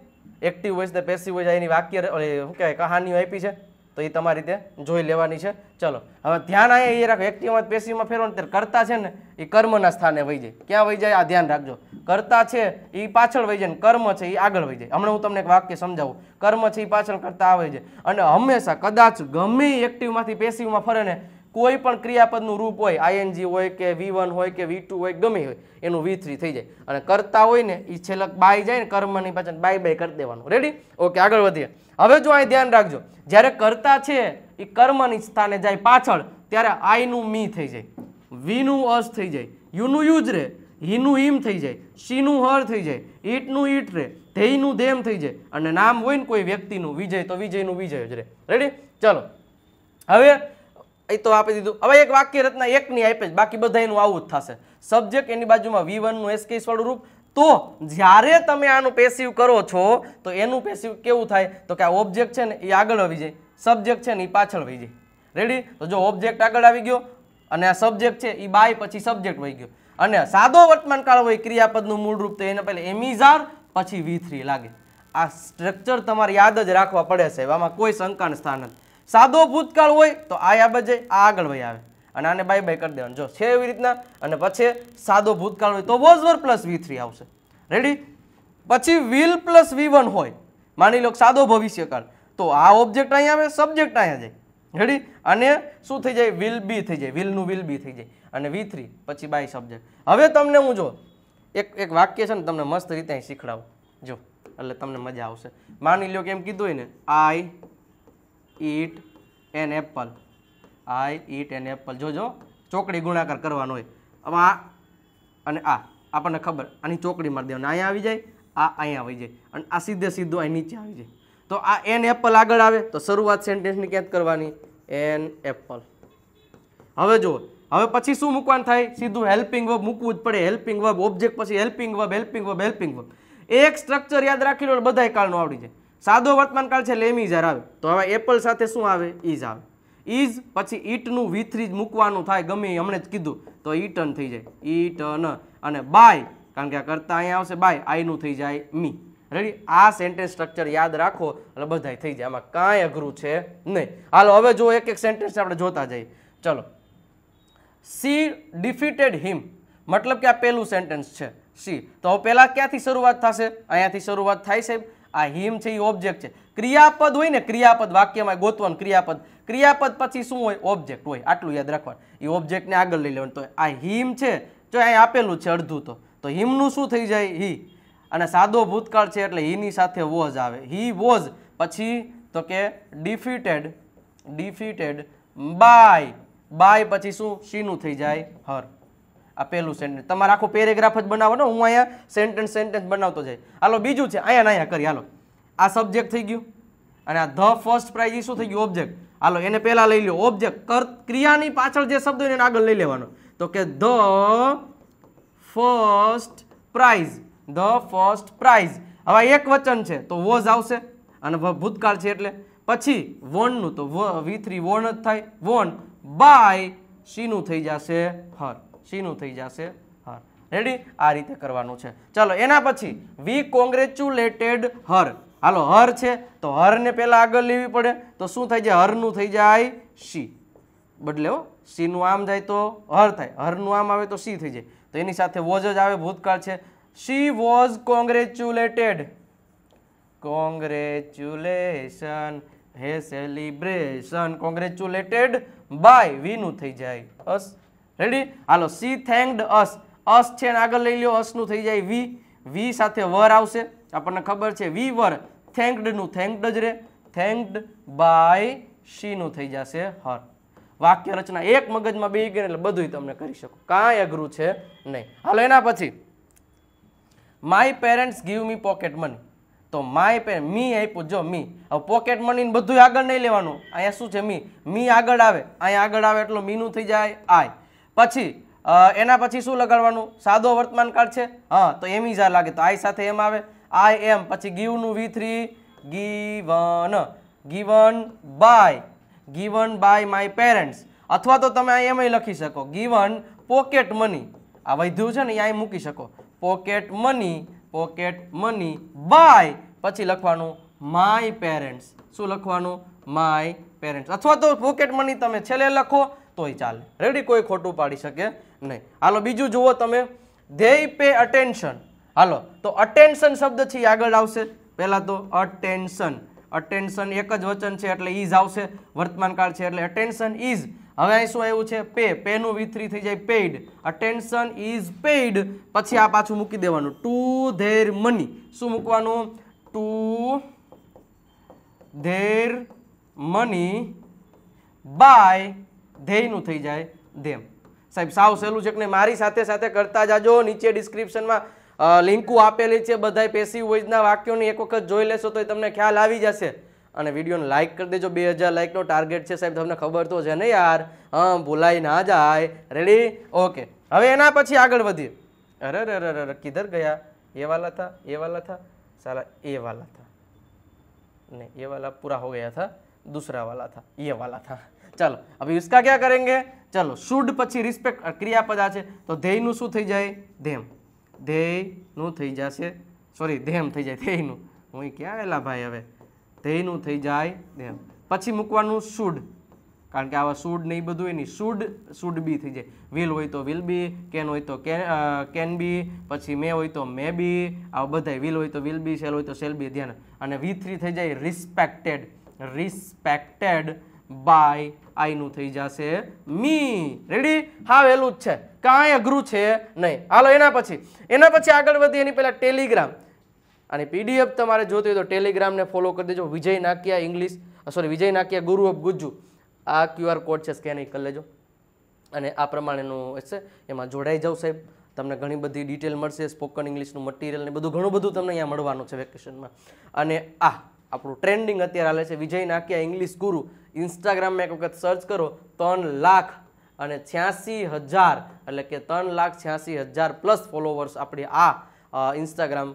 એક્ટિવ વોઇસ ને પેસિવ વોઇસ એની વાક્ય શું કહેવાય કહાનીઓ આપી છે તો એ તમારી રીતે જોઈ લેવાની છે ચલો હવે ધ્યાન અહીંયા એ રાખો એક્ટિવમાં પેશીમાં ફેરવાનું ત્યારે કરતા છે ને એ કર્મના સ્થાને વહી જાય ક્યાં વહી જાય આ ધ્યાન રાખજો કરતા છે એ પાછળ વહી જાય ને કર્મ છે એ આગળ વહી જાય હમણાં હું તમને એક વાક્ય સમજાવું કર્મ છે એ પાછળ કરતા આવે છે અને હંમેશા કદાચ ગમે એક્ટિવમાંથી પેશીમાં ફરે ને કોઈ પણ ક્રિયાપદનું રૂપ હોય આઈએનજી હોય કે વી વન હોય કે વી હોય ગમે હોય એનું વી થઈ જાય અને કરતા હોય ને એ છેલ્લક બાય જાય ને કર્મની પાછળ બાય બાય કરી દેવાનું રેડી ઓકે આગળ વધીએ હવે જો અહીં ધ્યાન રાખજો જ્યારે કરતા છે એ કર્મની સ્થાને જાય પાછળ ત્યારે આઈનું મી થઈ જાય વીનું અસ થઈ જાય યુનું યુજ રહે હીનું હિમ થઈ જાય શીનું હર થઈ જાય ઈટનું ઈટ રે ધ્યેયનું ધેમ થઈ જાય અને નામ હોય ને કોઈ વ્યક્તિનું વિજય તો વિજયનું વિજય જ રહે રેડી ચલો હવે એ તો આપી દીધું હવે એક વાક્ય રચના એકની આપી જ બાકી બધા એનું આવું જ થશે સબ્જેક્ટ એની બાજુમાં વી વનનું એસ વાળું રૂપ તો જ્યારે તમે આનું પેસિવ કરો છો તો એનું પેસિવ કેવું થાય તો કે આ ઓબ્જેક્ટ છે ને એ આગળ આવી જાય સબ્જેક્ટ છે ને એ પાછળ વહી જાય રેડી તો જો ઓબ્જેક્ટ આગળ આવી ગયો અને આ સબ્જેક્ટ છે એ બાય પછી સબ્જેક્ટ વહી ગયો અને સાદો વર્તમાનકાળ હોય ક્રિયાપદનું મૂળરૂપ તો એને પહેલાં એમિઝાર પછી વી લાગે આ સ્ટ્રક્ચર તમારે યાદ જ રાખવા પડે છે એવામાં કોઈ શંકાનું સ્થાન નથી સાદો ભૂતકાળ હોય તો આ યાબ જાય આ આગળ વહી આવે અને આને બાય બાય કરી દેવાનું જો છે એવી રીતના અને પછી સાદો ભૂતકાળ હોય તો was were plus V three આવશે રેડી પછી વિલ પ્લસ વી વન હોય માની લો સાદો ભવિષ્યકાળ તો આ ઓબ્જેક્ટ અહીંયા આવે સબ્જેક્ટ અહીંયા જાય રેડી અને શું થઈ જાય વિલ બી થઈ જાય વિલનું વિલ બી થઈ જાય અને વી થ્રી પછી બાય સબ્જેક્ટ હવે તમને હું જો એક એક વાક્ય છે ને તમને મસ્ત રીતે અહીં શીખડાવું જો એટલે તમને મજા આવશે માની લો કે એમ કીધું હોય ને I eat an apple I eat an apple જોજો ચોકડી ગુણાકાર કરવાનો હોય હવે આ અને આ આપણને ખબર આની ચોકડી મારી દેવાની અહીંયા આવી જાય આ અહીંયા આવી જાય અને આ સીધે સીધું અહીં નીચે આવી જાય તો આ એન એપલ આગળ આવે તો શરૂઆત સેન્ટેન્સની કેદ કરવાની એન એપલ હવે જુઓ હવે પછી શું મૂકવાનું થાય સીધું હેલ્પિંગ વર્બ મૂકવું જ પડે હેલ્પિંગ વર્બ ઓબ્જેક્ટ પછી helping verb helping verb helping verb એક સ્ટ્રક્ચર યાદ રાખી લો બધાય કાળનું આવડી જાય સાદો વર્તમાનકાળ છે લેમી જ્યારે આવે તો હવે એપલ સાથે શું આવે ઇઝ આવે ઇઝ પછી ઈટનું વી જ મૂકવાનું થાય ગમે હમણે જ કીધું તો ઈટન થઈ જાય ઈટન અને બાય કારણ કે આ કરતાં અહીંયા આવશે બાય આઈનું થઈ જાય મી રેડી આ સેન્ટેન્સ સ્ટ્રક્ચર યાદ રાખો એટલે બધાય થઈ જાય આમાં કાંઈ અઘરું છે નહીં હાલો હવે જો એક એક સેન્ટેન્સ આપણે જોતા જઈએ ચલો સી ડિફીટેડ હિમ મતલબ કે આ પહેલું સેન્ટેન્સ છે સી તો પહેલાં ક્યાંથી શરૂઆત થશે અહીંયાથી શરૂઆત થાય સાહેબ આ હિમ છે એ ઓબ્જેક્ટ છે ક્રિયાપદ હોય ને ક્રિયાપદ વાક્યમાં ગોતવન ક્રિયાપદ ક્રિયાપદ પછી શું હોય ઓબ્જેક્ટ હોય આટલું યાદ રાખવાનું એ ઓબ્જેક્ટને આગળ લઈ લેવાનું તો આ હિમ છે જો અહીં આપેલું છે અડધું તો તો હિમનું શું થઈ જાય હિ અને સાદો ભૂતકાળ છે એટલે હિની સાથે વોઝ આવે હી વોઝ પછી તો કે ડિફીટેડ ડિફીટેડ બાય બાય પછી શું શીનું થઈ જાય હર આ પહેલું સેન્ટેન્સ તમારે આખો પેરેગ્રાફ જ બનાવવાનો હું અહીંયા સેન્ટેન્સ સેન્ટેન્સ બનાવતો જાય હાલો બીજું છે અહીંયા અહીંયા કરી હાલો આ સબ્જેક્ટ થઈ ગયું અને આ ધ ફર્સ્ટ પ્રાઇઝ શું થઈ ગયું ઓબ્જેક્ટ હાલો એને પહેલાં લઈ લો ઓબ્જેક્ટ કર ક્રિયાની પાછળ જે શબ્દ એને આગળ લઈ લેવાનો તો કે the first prize the first prize હવે એક વચન છે તો વોઝ આવશે અને ભૂતકાળ છે એટલે પછી વોનનું તો વી થ્રી વોન જ થાય વોન બાય શીનું થઈ જશે હર સીનું થઈ જશે હર રેડી આ રીતે કરવાનું છે ચાલો એના પછી વી કોંગ્રેચ્યુલેટેડ હર હાલો હર છે તો હરને પહેલાં આગળ લેવી પડે તો શું થાય જાય હરનું થઈ જાય સી બદલે હો સીનું આમ જાય તો હર થાય હરનું આમ આવે તો સી થઈ જાય તો એની સાથે વોઝ જ આવે ભૂતકાળ છે she was congratulated congratulation he celebration congratulated by વીનું થઈ જાય બસ રેડી હાલો સી થેન્કડ અસ અસ છે ને આગળ લઈ લો અસનું થઈ જાય વી વી સાથે વર આવશે આપણને ખબર છે વી વર થેન્કડનું થેન્કડ જ રહે થેન્કડ બાય શીનું થઈ જશે હર વાક્ય રચના એક મગજમાં બે ગઈ એટલે બધું તમને કરી શકો કાંઈ અઘરું છે નહીં હાલો એના પછી my parents give me pocket money તો માય પે મી આપ્યું જો મી હવે પોકેટ મનીને બધું આગળ નહીં લેવાનું અહીંયા શું છે મી મી આગળ આવે અહીંયા આગળ આવે એટલો મીનું થઈ જાય આય પછી એના પછી શું લગાડવાનું સાદો વર્તમાન કાળ છે હા તો એમ જા લાગે તો આઈ સાથે એમ આવે આઈ એમ પછી ગીવનું we three given given by given by my parents અથવા તો તમે આ એમય લખી શકો ગીવન પોકેટ મની આ વધ્યું છે ને એ મૂકી શકો pocket money pocket money by પછી લખવાનું માય પેરેન્ટ્સ શું લખવાનું માય પેરેન્ટ્સ અથવા તો પોકેટ મની તમે છેલ્લે લખો તોય ચાલે રેડી કોઈ ખોટું પાડી શકે નહીં હાલો બીજું જુઓ તમે ધ્યેય પે અટેન્શન હાલો તો અટેન્શન શબ્દ છે આગળ આવશે પહેલાં તો અટેન્શન અટેન્શન એક જ વચન છે એટલે ઇઝ આવશે વર્તમાન કાળ છે એટલે અટેન્શન ઇઝ હવે અહીં શું આવ્યું છે પે પેનું વી થઈ જાય પેઇડ અટેન્શન ઇઝ પેઇડ પછી આ પાછું મૂકી દેવાનું ટુ ધેર મની શું મૂકવાનું ટુ ધેર મની બાય ધ્યેયનું થઈ જાય ધેમ સાહેબ સાવ સહેલું છે કે નહીં મારી સાથે સાથે કરતા જાજો નીચે ડિસ્ક્રિપ્શનમાં લિંકુ આપેલી છે બધાય પેસિવ વોઇસના વાક્યોની એક વખત જોઈ લેશો તો તમને ખ્યાલ આવી જશે અને વિડીયોને લાઇક કરી દેજો બે હજાર લાઇકનો ટાર્ગેટ છે સાહેબ તમને ખબર તો છે ને યાર હં ભૂલાઈ ના જાય રેડી ઓકે હવે એના પછી આગળ વધીએ અરે અરે અરે અરે કીધર ગયા એ વાલા થા એ વાલા થા સાલા એ વાલા થા નહીં એ વાલા પૂરા હો ગયા થા દૂસરા વાલા થા એ વાલા થા ચાલો હવે इसका क्या करेंगे ચલો શુડ પછી રિસ્પેક્ટ ક્રિયાપદ આ છે તો ધ્યેયનું શું થઈ જાય ધેમ ધ્યેયનું થઈ જશે સોરી ધેમ થઈ જાય ધ્યેયનું હું ક્યાં એલા ભાઈ હવે ધ્યેયનું થઈ જાય ધેમ પછી મૂકવાનું શુડ કારણ કે આવા શુડ ને એ બધું એની શુડ શુડ બી થઈ જાય વિલ હોય તો વિલ બી કેન હોય તો કેન કેન બી પછી મેં હોય તો મે બી આવા બધા વિલ હોય તો વિલ બી સેલ હોય તો સેલ બી ધ્યાન અને વી થ્રી થઈ જાય રિસ્પેક્ટેડ રિસ્પેક્ટેડ બાય આઈનું થઈ જશે મી રેડી હા વહેલું જ છે કાંઈ અઘરું છે નહીં હાલો એના પછી એના પછી આગળ વધીએ એની પહેલાં ટેલિગ્રામ અને પીડીએફ તમારે જોતી હોય તો ટેલિગ્રામને ફોલો કરી દેજો વિજય નાકિયા ઇંગ્લિશ સોરી વિજય નાકિયા ગુરુ ઓફ ગુજ્જુ આ ક્યુઆર કોડ છે સ્કેનિંગ કરી લેજો અને આ પ્રમાણેનું હશે એમાં જોડાઈ જાઉં સાહેબ તમને ઘણી બધી ડિટેલ મળશે સ્પોકન ઇંગ્લિશનું મટીરિયલ ને બધું ઘણું બધું તમને અહીંયા મળવાનું છે વેકેશનમાં અને આ આપણું ટ્રેન્ડિંગ અત્યારે હાલે છે વિજય નાકિયા ઇંગ્લિશ ગુરુ ઇન્સ્ટાગ્રામમાં એક વખત સર્ચ કરો ત્રણ લાખ અને છ્યાસી હજાર એટલે કે ત્રણ લાખ છ્યાસી હજાર પ્લસ ફોલોવર્સ આપણી આ ઇન્સ્ટાગ્રામ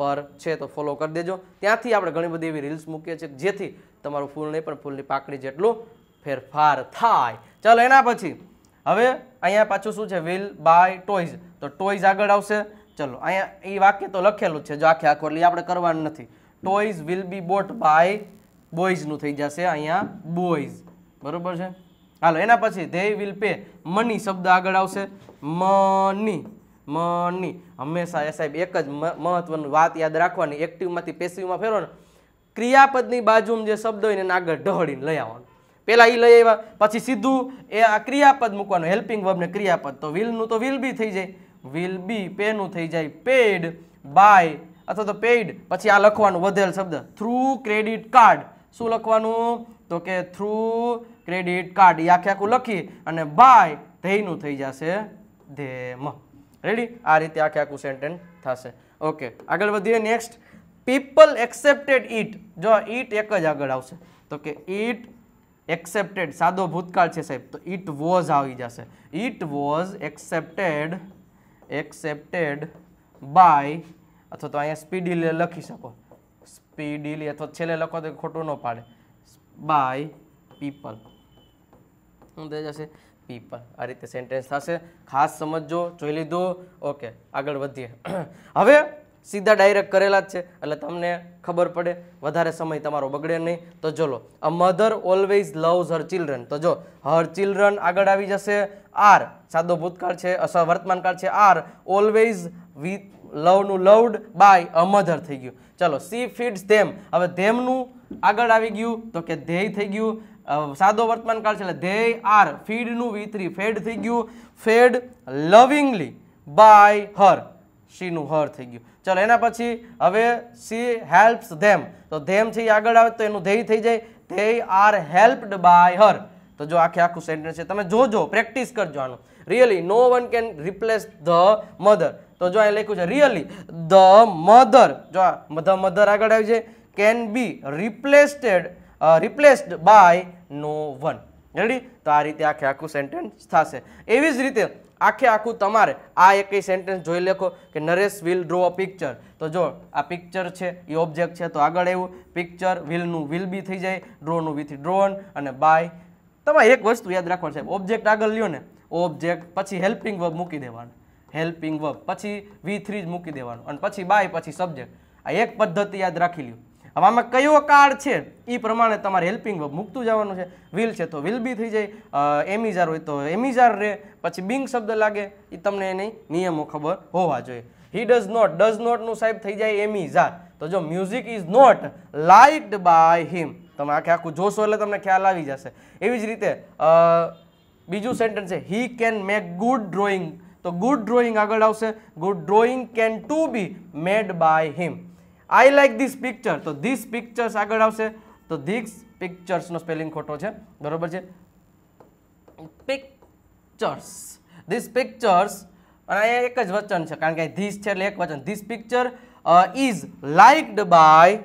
પર છે તો ફોલો કરી દેજો ત્યાંથી આપણે ઘણી બધી એવી રીલ્સ મૂકીએ છીએ જેથી તમારું ફૂલ નહીં પણ ફૂલની પાકડી જેટલું ફેરફાર થાય ચાલો એના પછી હવે અહીંયા પાછું શું છે વિલ બાય ટોયઝ તો ટોયઝ આગળ આવશે ચલો અહીંયા એ વાક્ય તો લખેલું છે જો આખે આખો એટલે આપણે કરવાનું નથી toys will be bought by બોઈઝનું થઈ જશે અહીંયા બોઈઝ બરોબર છે હાલો એના પછી ધે વિલ પે મની શબ્દ આગળ આવશે મની મની હંમેશા એ સાહેબ એક જ મહત્વનું વાત યાદ રાખવાની એક્ટિવમાંથી પેસિવમાં ફેરો ને ક્રિયાપદની બાજુમાં જે શબ્દ હોય ને આગળ ઢહળીને લઈ આવવાનું પહેલાં એ લઈ આવ્યા પછી સીધું એ આ ક્રિયાપદ મૂકવાનું હેલ્પિંગ વર્બને ક્રિયાપદ તો વિલનું તો વિલ બી થઈ જાય વિલ બી પેનું થઈ જાય પેડ બાય અથવા તો પેઇડ પછી આ લખવાનું વધેલ શબ્દ થ્રુ ક્રેડિટ કાર્ડ શું લખવાનું તો કે થ્રુ ક્રેડિટ કાર્ડ એ આખે આખું લખી અને બાય ધેયનું થઈ જશે ધેમ રેડી આ રીતે આખે આખું સેન્ટેન્સ થશે ઓકે આગળ વધીએ નેક્સ્ટ પીપલ એક્સેપ્ટેડ ઈટ જો ઈટ એક જ આગળ આવશે તો કે ઈટ એક્સેપ્ટેડ સાદો ભૂતકાળ છે સાહેબ તો ઇટ વોઝ આવી જશે it was accepted accepted by અથવા તો અહીંયા સ્પીડીલ લખી શકો સ્પીડીલી અથવા છેલ્લે લખો તો ખોટું ન પાડે બાય પીપલ શું થઈ જશે પીપલ આ રીતે સેન્ટેન્સ થશે ખાસ સમજજો જોઈ લીધો ઓકે આગળ વધીએ હવે સીધા ડાયરેક્ટ કરેલા જ છે એટલે તમને ખબર પડે વધારે સમય તમારો બગડે નહીં તો ચલો a mother always loves her children તો જો હર ચિલ્ડ્રન આગળ આવી જશે આર સાદો ભૂતકાળ છે અથવા વર્તમાનકાળ છે આર ઓલવેઝ વિથ લવનું લવડ બાય અ મધર થઈ ગયું ચલો સી ફીડ્સ ધેમ હવે ધેમનું આગળ આવી ગયું તો કે ધ્યેય થઈ ગયું સાદો કાળ છે એટલે ધ્યેય આર ફીડનું વી ફેડ થઈ ગયું ફેડ લવિંગલી બાય હર સીનું હર થઈ ગયું ચલો એના પછી હવે સી હેલ્પ્સ ધેમ તો ધેમ છે આગળ આવે તો એનું ધ્યેય થઈ જાય ધ્યેય આર હેલ્પડ બાય હર તો જો આખે આખું સેન્ટેન્સ છે તમે જોજો પ્રેક્ટિસ કરજો આનું really no one can replace the mother તો જો અહીં લખ્યું છે રિયલી ધ મધર જો આ ધ મધર આગળ આવી છે can be replaced replaced by no one ready તો આ રીતે આખે આખું સેન્ટેન્સ થશે એવી જ રીતે આખે આખું તમારે આ એક સેન્ટેન્સ જોઈ લેખો કે Naresh will draw a picture તો જો આ પિક્ચર છે એ ઓબ્જેક્ટ છે તો આગળ એવું પિક્ચર વિલનું વિલ બી થઈ જાય ડ્રોનું વિથ ડ્રોન અને બાય તમારે એક વસ્તુ યાદ રાખવાનું સાહેબ ઓબ્જેક્ટ આગળ લ્યો ને ઓબ્જેક્ટ પછી હેલ્પિંગ વર્બ મૂકી દેવાનું હેલ્પિંગ વર્બ પછી વી થ્રી જ મૂકી દેવાનું અને પછી બાય પછી સબ્જેક્ટ આ એક પદ્ધતિ યાદ રાખી લ્યું હવે આમાં કયો કાર્ડ છે એ પ્રમાણે તમારે હેલ્પિંગ વર્બ મૂકતું જવાનું છે વિલ છે તો વિલ બી થઈ જાય એમિઝાર હોય તો એમિઝાર રહે પછી બિંગ શબ્દ લાગે એ તમને એની નિયમો ખબર હોવા જોઈએ he does not does not સાહેબ થઈ જાય એમિઝાર તો જો music is not liked by him તમે આખે આખું જોશો એટલે તમને ખ્યાલ આવી જશે એવી જ રીતે બીજું સેન્ટેન્સ છે he can make good drawing તો ગુડ ડ્રોઈંગ આગળ આવશે good drawing can to be made by him I like this picture તો ધીસ પિક્ચર્સ આગળ આવશે તો ધીસ પિક્ચર્સનો સ્પેલિંગ ખોટો છે બરોબર છે પિક્ચર્સ ધીસ પિક્ચર્સ અને અહીંયા એક જ વચન છે કારણ કે ધીસ છે એટલે એક વચન this picture is liked by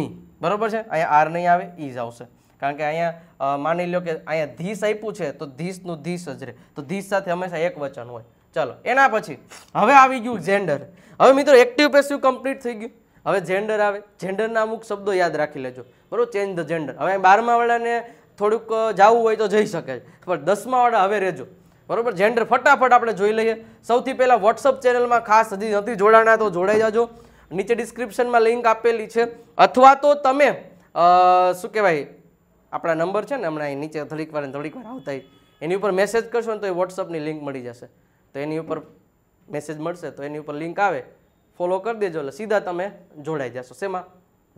me બરોબર છે અહીંયા આર નહીં આવે ઇઝ આવશે કારણ કે અહીંયા માની લો કે અહીંયા ધીસ આપ્યું છે તો ધીસનું ધીસ જ રહે તો ધીસ સાથે હંમેશા એક વચન હોય ચલો એના પછી હવે આવી ગયું જેન્ડર હવે મિત્રો એક્ટિવ પેસિવ કમ્પ્લીટ થઈ ગયું હવે જેન્ડર આવે જેન્ડરના અમુક શબ્દો યાદ રાખી લેજો બરાબર ચેન્જ ધ જેન્ડર હવે બારમાવાળાને થોડુંક જવું હોય તો જઈ શકે પણ દસમાવાળા હવે રહેજો બરાબર જેન્ડર ફટાફટ આપણે જોઈ લઈએ સૌથી પહેલાં વોટ્સઅપ ચેનલમાં ખાસ હજી નથી જોડાણા તો જોડાઈ જાજો નીચે ડિસ્ક્રિપ્શનમાં લિંક આપેલી છે અથવા તો તમે શું કહેવાય આપણા નંબર છે ને હમણાં એ નીચે થોડીક વાર થોડીક વાર આવતા એની ઉપર મેસેજ કરશો ને તો એ વોટ્સઅપની લિંક મળી જશે તો એની ઉપર મેસેજ મળશે તો એની ઉપર લિંક આવે ફોલો કરી દેજો એટલે સીધા તમે જોડાઈ જશો શેમાં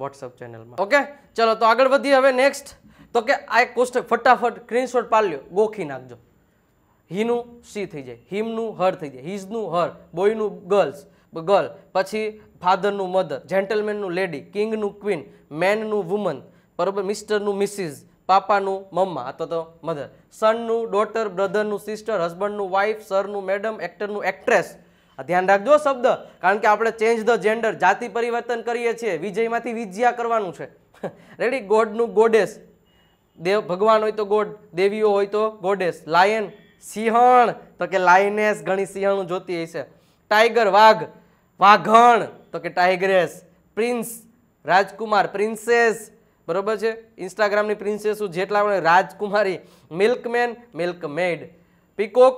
વોટ્સઅપ ચેનલમાં ઓકે ચલો તો આગળ વધીએ હવે નેક્સ્ટ તો કે આ એક કોષ્ટક ફટાફટ સ્ક્રીનશોટ પાડી લ્યો ગોખી નાખજો હીનું સી થઈ જાય હિમનું હર થઈ જાય હિઝનું હર બોયનું ગર્લ્સ ગર્લ પછી ફાધરનું મધર જેન્ટલમેનનું લેડી કિંગનું ક્વીન મેનનું વુમન બરાબર મિસ્ટરનું મિસિસ પાપાનું મમ્મા અથવા તો મધર સનનું ડોટર બ્રધરનું સિસ્ટર હસબન્ડનું વાઇફ સરનું મેડમ એક્ટરનું એક્ટ્રેસ આ ધ્યાન રાખજો શબ્દ કારણ કે આપણે ચેન્જ ધ જેન્ડર જાતિ પરિવર્તન કરીએ છીએ વિજયમાંથી વિજ્યા કરવાનું છે રેડી ગોડનું ગોડેસ દેવ ભગવાન હોય તો ગોડ દેવીઓ હોય તો ગોડેસ લાયન સિંહણ તો કે લાયનેસ ઘણી સિંહણું જોતી હશે ટાઈગર વાઘ વાઘણ તો કે ટાઈગરેસ પ્રિન્સ રાજકુમાર પ્રિન્સેસ બરોબર છે ઇન્સ્ટાગ્રામની પ્રિન્સેસું જેટલા આપણે રાજકુમારી મિલ્કમેન મિલ્ક મેડ પીકોક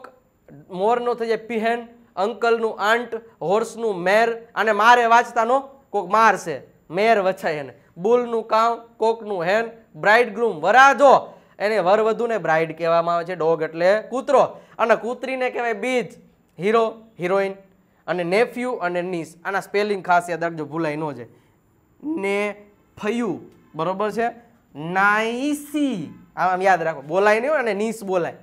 મોરનો થઈ જાય પિહેન અંકલનું આંટ હોર્સનું મેર અને મારે વાંચતાનો કોક મારશે મેર વછાય એને બુલનું કામ કોકનું હેન બ્રાઇડ ગ્રૂમ વરાજો એને વરવધુને બ્રાઇડ કહેવામાં આવે છે ડોગ એટલે કૂતરો અને કૂતરીને કહેવાય બીજ હીરો હિરોઈન અને નેફ્યુ અને નીસ આના સ્પેલિંગ ખાસ યાદ રાખજો ભૂલાઈ ન જાય ને ફયું બરોબર છે નાઈસી આમ આમ યાદ રાખો બોલાય નહીં અને નીસ બોલાય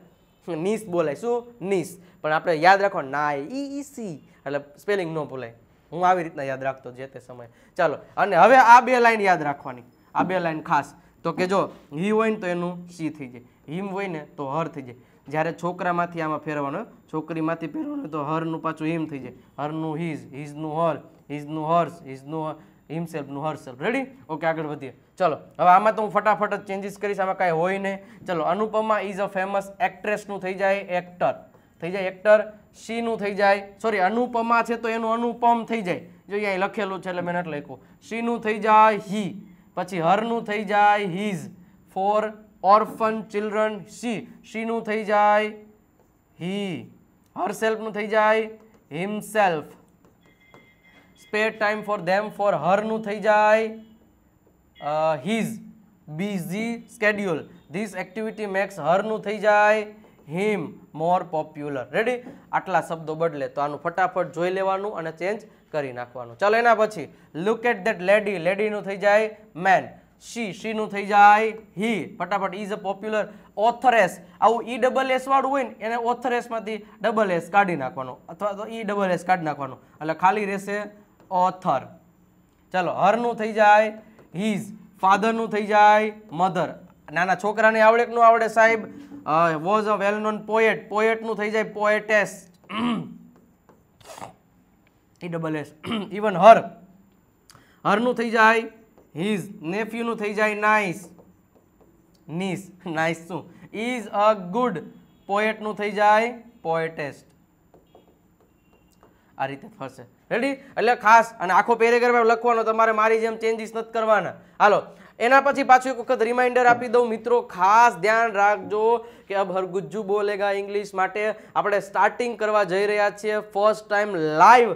નીસ બોલાય શું નીસ પણ આપણે યાદ રાખો નાય ઈ સી એટલે સ્પેલિંગ ન ભૂલાય હું આવી રીતના યાદ રાખતો જે તે સમયે ચાલો અને હવે આ બે લાઈન યાદ રાખવાની આ બે લાઈન ખાસ તો કે જો હી હોય ને તો એનું સી થઈ જાય હિમ હોય ને તો હર થઈ જાય જ્યારે છોકરામાંથી આમાં ફેરવાનો છોકરીમાંથી ફેરવાનું તો હરનું પાછું હિમ થઈ જાય હરનું હિઝ હિઝનું હર હિઝનું હર્ષ હિઝનું હિમસેલ્ફનું હરસેલ્ફ રેડી ઓકે આગળ વધીએ ચલો હવે આમાં તો હું ફટાફટ જ ચેન્જીસ કરીશ આમાં કાંઈ હોય નહીં ચલો અનુપમા ઇઝ અ ફેમસ એક્ટ્રેસનું થઈ જાય એક્ટર થઈ જાય એક્ટર શીનું થઈ જાય સોરી અનુપમા છે તો એનું અનુપમ થઈ જાય જો અહીંયા લખેલું છે એટલે મેં નથી લખ્યું શીનું થઈ જાય હી પછી હરનું થઈ જાય his for orphan children she શીનું થઈ જાય હી સેલ્ફનું થઈ જાય himself spare time for them for હરનું થઈ જાય his busy schedule this activity makes હરનું થઈ જાય હિમ મોર પોપ્યુલર રેડી આટલા શબ્દો બદલે તો આનું ફટાફટ જોઈ લેવાનું અને ચેન્જ કરી નાખવાનું ચાલો એના પછી લુક એટ દેટ લેડી લેડીનું થઈ જાય મેન શી શીનું થઈ જાય હી ફટાફટ ઇઝ અ પોપ્યુલર ઓથરેસ આવું ઈ ડબલ એસ વાળું હોય ને એને ઓથરેસમાંથી ડબલ એસ કાઢી નાખવાનું અથવા તો ઈ ડબલ એસ કાઢી નાખવાનું એટલે ખાલી રહેશે ઓથર ચાલો હરનું થઈ જાય હિઝ ફાધરનું થઈ જાય મધર નાના છોકરાને આવડે કે આવડે સાહેબ was a well known poet પોએટનું થઈ જાય poetess E double S even her હરનું થઈ જાય હિઝ નેફ્યુનું થઈ જાય નાઇસ નીસ નાઇસ શું ઇઝ અ ગુડ પોએટનું થઈ જાય પોએટેસ્ટ આ રીતે થશે રેડી એટલે ખાસ અને આખો પેરેગ્રાફ લખવાનો તમારે મારી જેમ ચેન્જીસ નથી કરવાના હાલો એના પછી પાછું એક વખત રિમાઇન્ડર આપી દઉં મિત્રો ખાસ ધ્યાન રાખજો કે અબ હર બોલેગા ઇંગ્લિશ માટે આપણે સ્ટાર્ટિંગ કરવા જઈ રહ્યા છીએ ફર્સ્ટ ટાઈમ લાઈવ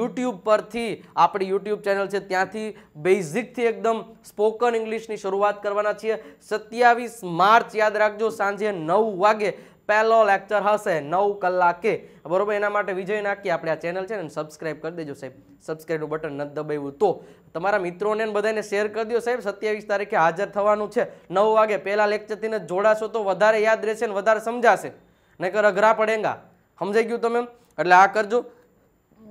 યુટ્યુબ પરથી આપણી યુટ્યુબ ચેનલ છે ત્યાંથી બેઝિકથી એકદમ સ્પોકન ઇંગ્લિશની શરૂઆત કરવાના છીએ સત્યાવીસ માર્ચ યાદ રાખજો સાંજે નવ વાગે પહેલો લેક્ચર હશે નવ કલાકે બરોબર એના માટે વિજય નાખી આપણે આ ચેનલ છે ને સબસ્ક્રાઈબ કરી દેજો સાહેબ સબસ્ક્રાઈબનું બટન ન દબાવ્યું તો તમારા મિત્રોને બધાને શેર કરી દો સાહેબ સત્યાવીસ તારીખે હાજર થવાનું છે નવ વાગે પહેલાં લેક્ચરથી ને જોડાશો તો વધારે યાદ રહેશે ને વધારે સમજાશે નહીકર અઘરા પડેંગા સમજાઈ ગયું તમે એટલે આ કરજો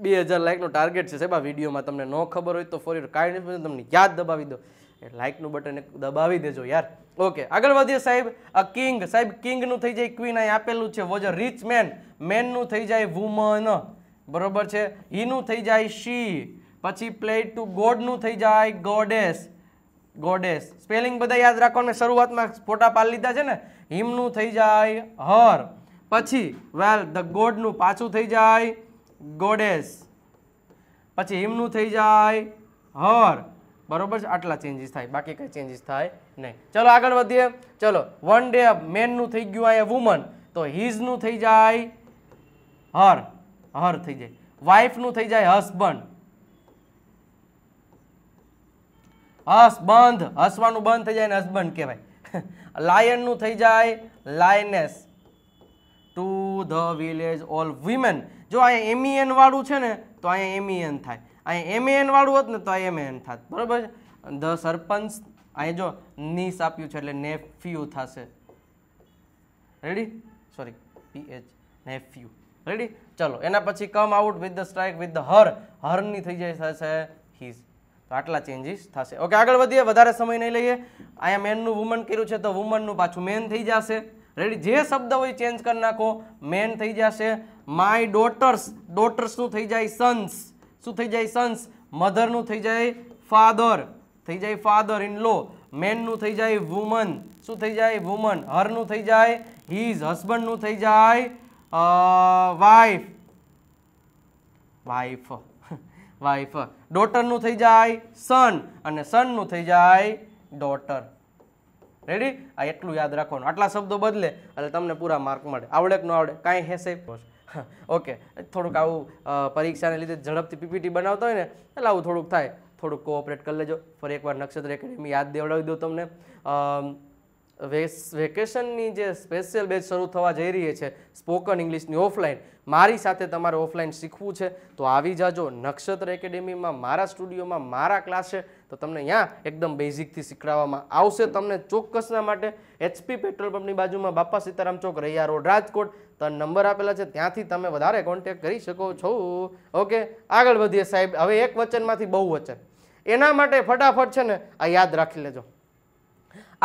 બે હજાર લાઇકનો ટાર્ગેટ છે સાહેબ આ વિડીયોમાં તમને ન ખબર હોય તો ફરી કાંઈ નહીં તમને યાદ દબાવી દો એ લાઇકનું બટન દબાવી દેજો યાર ઓકે આગળ વધીએ સાહેબ આ કિંગ સાહેબ કિંગનું થઈ જાય ક્વીન અહીં આપેલું છે વોઝ અ રીચ મેન મેનનું થઈ જાય વુમન બરોબર છે હીનું થઈ જાય શી પછી પ્લે ટુ ગોડનું થઈ જાય ગોડેસ ગોડેસ સ્પેલિંગ બધા યાદ રાખો શરૂઆતમાં ફોટા પાડી લીધા છે ને હિમનું થઈ જાય હર પછી વેલ ધ ગોડનું પાછું થઈ જાય ગોડેસ પછી હિમનું થઈ જાય હર બરોબર છે આટલા ચેન્જીસ થાય બાકી કંઈ ચેન્જીસ થાય નહીં ચલો આગળ વધીએ ચલો વન ડે મેનનું થઈ ગયું અહીંયા વુમન તો હિઝનું થઈ જાય હર હર થઈ જાય વાઇફનું થઈ જાય હસબન્ડ હસબંધ હસવાનું બંધ થઈ જાય ને હસબન્ડ કહેવાય લાયનનું થઈ જાય lioness to the village all women જો અહીંયા એમઈએન વાળું છે ને તો અહીંયા એમીએન થાય અહીં એમ એન વાળું હોત ને તો એમ એન થાત બરાબર છે ધ સરપંચ અહીં જો નીસ આપ્યું છે એટલે નેફ્યુ થશે ready sorry P H nephew ready ચલો એના પછી come out with the strike with the her હરની થઈ જાય થશે હિઝ તો આટલા ચેન્જીસ થશે ઓકે આગળ વધીએ વધારે સમય નહીં લઈએ અહીંયા મેનનું વુમન કર્યું છે તો વુમનનું પાછું મેન થઈ જશે રેડી જે શબ્દ હોય ચેન્જ કરી નાખો મેન થઈ જશે માય ડોટર્સ ડોટર્સનું થઈ જાય સન્સ શું થઈ જાય સન્સ મધરનું થઈ જાય ફાધર થઈ જાય ફાધર ઇન લો મેનનું થઈ જાય વુમન શું થઈ જાય વુમન હરનું થઈ જાય હિઝ હસબન્ડનું થઈ જાય વાઇફ વાઇફ વાઇફ ડોટરનું થઈ જાય સન અને સનનું થઈ જાય ડોટર રેડી આ એટલું યાદ રાખવાનું આટલા શબ્દો બદલે એટલે તમને પૂરા માર્ક મળે આવડે કે ન આવડે કાંઈ હેસે ઓકે થોડુંક આવું પરીક્ષાને લીધે ઝડપથી પીપીટી બનાવતા હોય ને એટલે આવું થોડુંક થાય થોડુંક કોઓપરેટ કરી લેજો ફરી એકવાર નક્ષત્ર એકેડેમી યાદ દેવડાવી દઉં તમને વેકેશનની જે સ્પેશિયલ બેચ શરૂ થવા જઈ રહી છે સ્પોકન ઇંગ્લિશની ઓફલાઈન મારી સાથે તમારે ઓફલાઈન શીખવું છે તો આવી જાજો નક્ષત્ર એકેડેમીમાં મારા સ્ટુડિયોમાં મારા ક્લાસ છે તો તમને ત્યાં એકદમ બેઝિકથી શીખવાડવામાં આવશે તમને ચોક્કસના માટે એચપી પેટ્રોલ પંપની બાજુમાં બાપા સીતારામ ચોક રૈયા રોડ રાજકોટ તન નંબર આપેલા છે ત્યાંથી તમે વધારે કોન્ટેક કરી શકો છો ઓકે આગળ વધીએ સાહેબ હવે એક વચનમાંથી બહુ વચન એના માટે ફટાફટ છે ને આ યાદ રાખી લેજો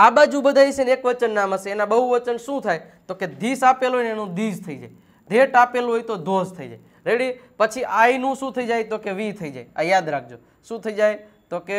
આ બાજુ બધા છે ને એક વચન નામ હશે એના બહુ વચન શું થાય તો કે ધીસ આપેલો ને એનું ધીસ થઈ જાય ધેટ આપેલું હોય તો ધોષ થઈ જાય રેડી પછી આઈનું શું થઈ જાય તો કે વી થઈ જાય આ યાદ રાખજો શું થઈ જાય તો કે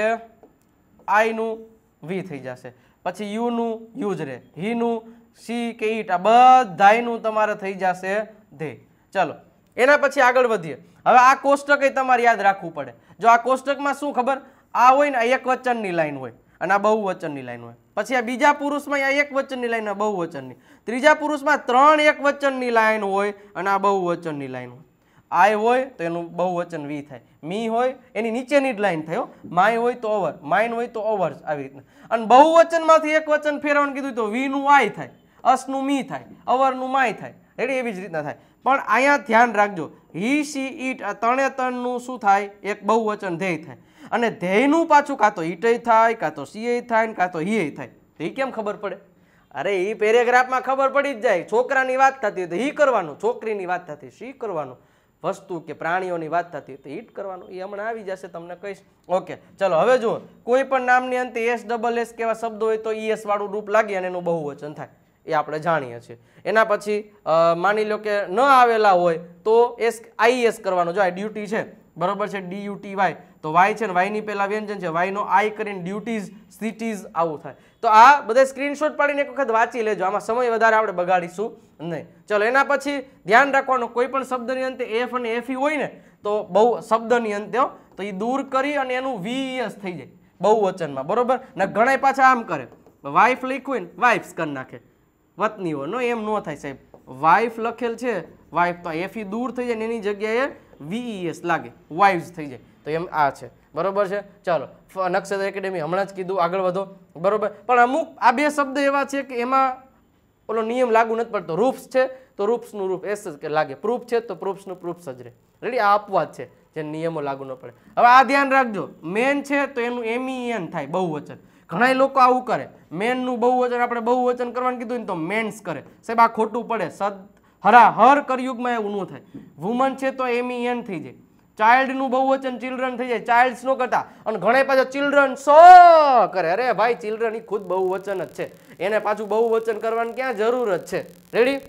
આઈનું વી થઈ જશે પછી યુનું યુ જ રહે હીનું સી કે ઈટ આ બધાયનું તમારે થઈ જશે ધે ચાલો એના પછી આગળ વધીએ હવે આ કોષ્ટક તમારે યાદ રાખવું પડે જો આ કોષ્ટકમાં શું ખબર આ હોય ને એક વચનની લાઈન હોય અને આ બહુવચનની લાઈન હોય પછી આ બીજા પુરુષમાં આ એક વચનની લાઈન આ બહુવચનની ત્રીજા પુરુષમાં ત્રણ એક વચનની લાઈન હોય અને આ બહુવચનની લાઈન હોય આય હોય તો એનું બહુવચન વી થાય મી હોય એની નીચેની જ લાઈન થાય માય હોય તો ઓવર માઇન હોય તો ઓવર્સ આવી રીતના અને બહુવચનમાંથી એક વચન ફેરવાનું કીધું તો વીનું આય થાય અસનું મી થાય અવરનું માય થાય રેડી એવી જ રીતના થાય પણ અહીંયા ધ્યાન રાખજો હી સી ઈટ આ ત્રણે ત્રણનું શું થાય એક બહુવચન ધ્યેય થાય અને ધ્યેયનું પાછું કાં તો ઈટય થાય કાં તો સીએ થાય ને કાં તો હિય થાય તો કેમ ખબર પડે અરે એ પેરેગ્રાફમાં ખબર પડી જ જાય છોકરાની વાત થતી હોય તો હી કરવાનું છોકરીની વાત થતી સી કરવાનું વસ્તુ કે પ્રાણીઓની વાત થતી હોય તો હિટ કરવાનું એ હમણાં આવી જશે તમને કહીશ ઓકે ચલો હવે જુઓ કોઈ પણ નામની અંતે એસ ડબલ એસ કેવા શબ્દો હોય તો ઈએસ વાળું રૂપ લાગે અને એનું બહુવચન થાય એ આપણે જાણીએ છીએ એના પછી માની લો કે ન આવેલા હોય તો એસ આઈએસ કરવાનું જો આ ડ્યુટી છે બરોબર છે ડી યુ ટી વાય તો વાય છે ને વાયની પહેલાં વ્યંજન છે વાયનો આઈ કરીને ડ્યુટીઝ સિટીઝ આવું થાય તો આ બધા સ્ક્રીનશોટ પાડીને એક વખત વાંચી લેજો આમાં સમય વધારે આપણે બગાડીશું નહીં ચલો એના પછી ધ્યાન રાખવાનું કોઈ પણ શબ્દની અંતે એફ અને એફી હોય ને તો બહુ શબ્દની અંતે તો એ દૂર કરી અને એનું વીએસ e થઈ જાય બહુ વચનમાં બરોબર ને ઘણા પાછા આમ કરે વાઇફ લખ્યું ને વાઇફ્સ કરી નાખે વતનીઓનો એમ ન થાય સાહેબ વાઇફ લખેલ છે વાઇફ તો એફી દૂર થઈ જાય ને એની જગ્યાએ વીઈએસ લાગે વાઇવ્સ થઈ જાય તો એમ આ છે બરોબર છે ચાલો નક્ષત્ર એકેડેમી હમણાં જ કીધું આગળ વધો બરોબર પણ અમુક આ બે શબ્દ એવા છે કે એમાં ઓલો નિયમ લાગુ નથી પડતો રૂપ્સ છે તો રૂપ્સનું રૂપ એસ જ કે લાગે પ્રૂફ છે તો પ્રૂફ્સનું પ્રૂફ જ રહે રેડી આ અપવાદ છે જે નિયમો લાગુ ન પડે હવે આ ધ્યાન રાખજો મેન છે તો એનું એમઈએન e થાય બહુવચન ઘણા લોકો આવું કરે મેનનું બહુવચન આપણે બહુવચન કરવાનું કીધું ને તો મેન્સ કરે સાહેબ આ ખોટું પડે સદ હરા હર કરયુગમાં એવું ન થાય વુમન છે તો એમ એન થઈ જાય ચાઇલ્ડનું બહુ વચન ચિલ્ડ્રન થઈ જાય ચાઇલ્ડ્સ નો કરતા અને ઘણે પાછો ચિલ્ડ્રન સો કરે અરે ભાઈ ચિલ્ડ્રન એ ખુદ બહુ વચન જ છે એને પાછું બહુ વચન કરવાની ક્યાં જરૂર જ છે રેડી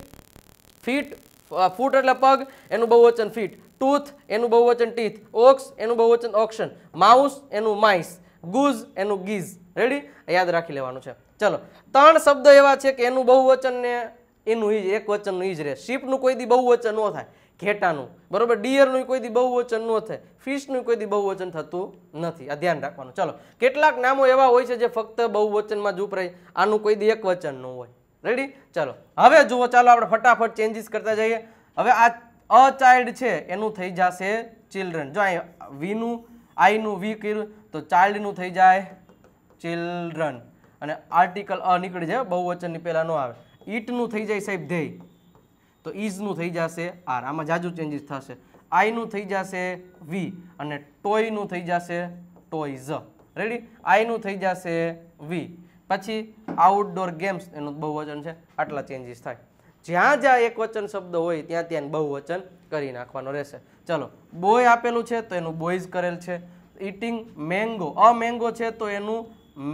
ફીટ ફૂટ એટલે પગ એનું બહુ વચન ફીટ ટૂથ એનું બહુ વચન ટીથ ઓક્સ એનું બહુ વચન ઓક્શન માઉસ એનું માઇસ ગુઝ એનું ગીઝ રેડી યાદ રાખી લેવાનું છે ચલો ત્રણ શબ્દ એવા છે કે એનું બહુવચન ને એનું ઈ જ એક વચનનું ઈ જ રહે શીપનું કોઈ દી બહુ વચન ન થાય ઘેટાનું બરોબર ડિયરનું કોઈ દી બહુ વચન ન થાય ફિશનું કોઈ દી બહુ વચન થતું નથી આ ધ્યાન રાખવાનું ચલો કેટલાક નામો એવા હોય છે જે ફક્ત બહુ વચનમાં જ ઉપરાય આનું કોઈ દી એક વચન ન હોય રેડી ચલો હવે જુઓ ચાલો આપણે ફટાફટ ચેન્જીસ કરતા જઈએ હવે આ અ ચાઇલ્ડ છે એનું થઈ જશે ચિલ્ડ્રન જો અહીં વીનું આઈનું વી કર્યું તો ચાઇલ્ડનું થઈ જાય ચિલ્ડ્રન અને આર્ટિકલ અ નીકળી જાય બહુ વચનની પહેલાં ન આવે ઈટનું થઈ જાય સાહેબ ધ્યેય તો ઈઝનું થઈ જશે આર આમાં જાજુ ચેન્જીસ થશે આઈનું થઈ જશે વી અને ટોયનું થઈ જશે ટોયઝ રેડી આઈનું થઈ જશે વી પછી આઉટડોર ગેમ્સ એનું બહુવચન છે આટલા ચેન્જીસ થાય જ્યાં જ્યાં એક વચન શબ્દ હોય ત્યાં ત્યાં બહુવચન કરી નાખવાનું રહેશે ચલો બોય આપેલું છે તો એનું બોયઝ કરેલ છે ઇટિંગ મેંગો અમેંગો છે તો એનું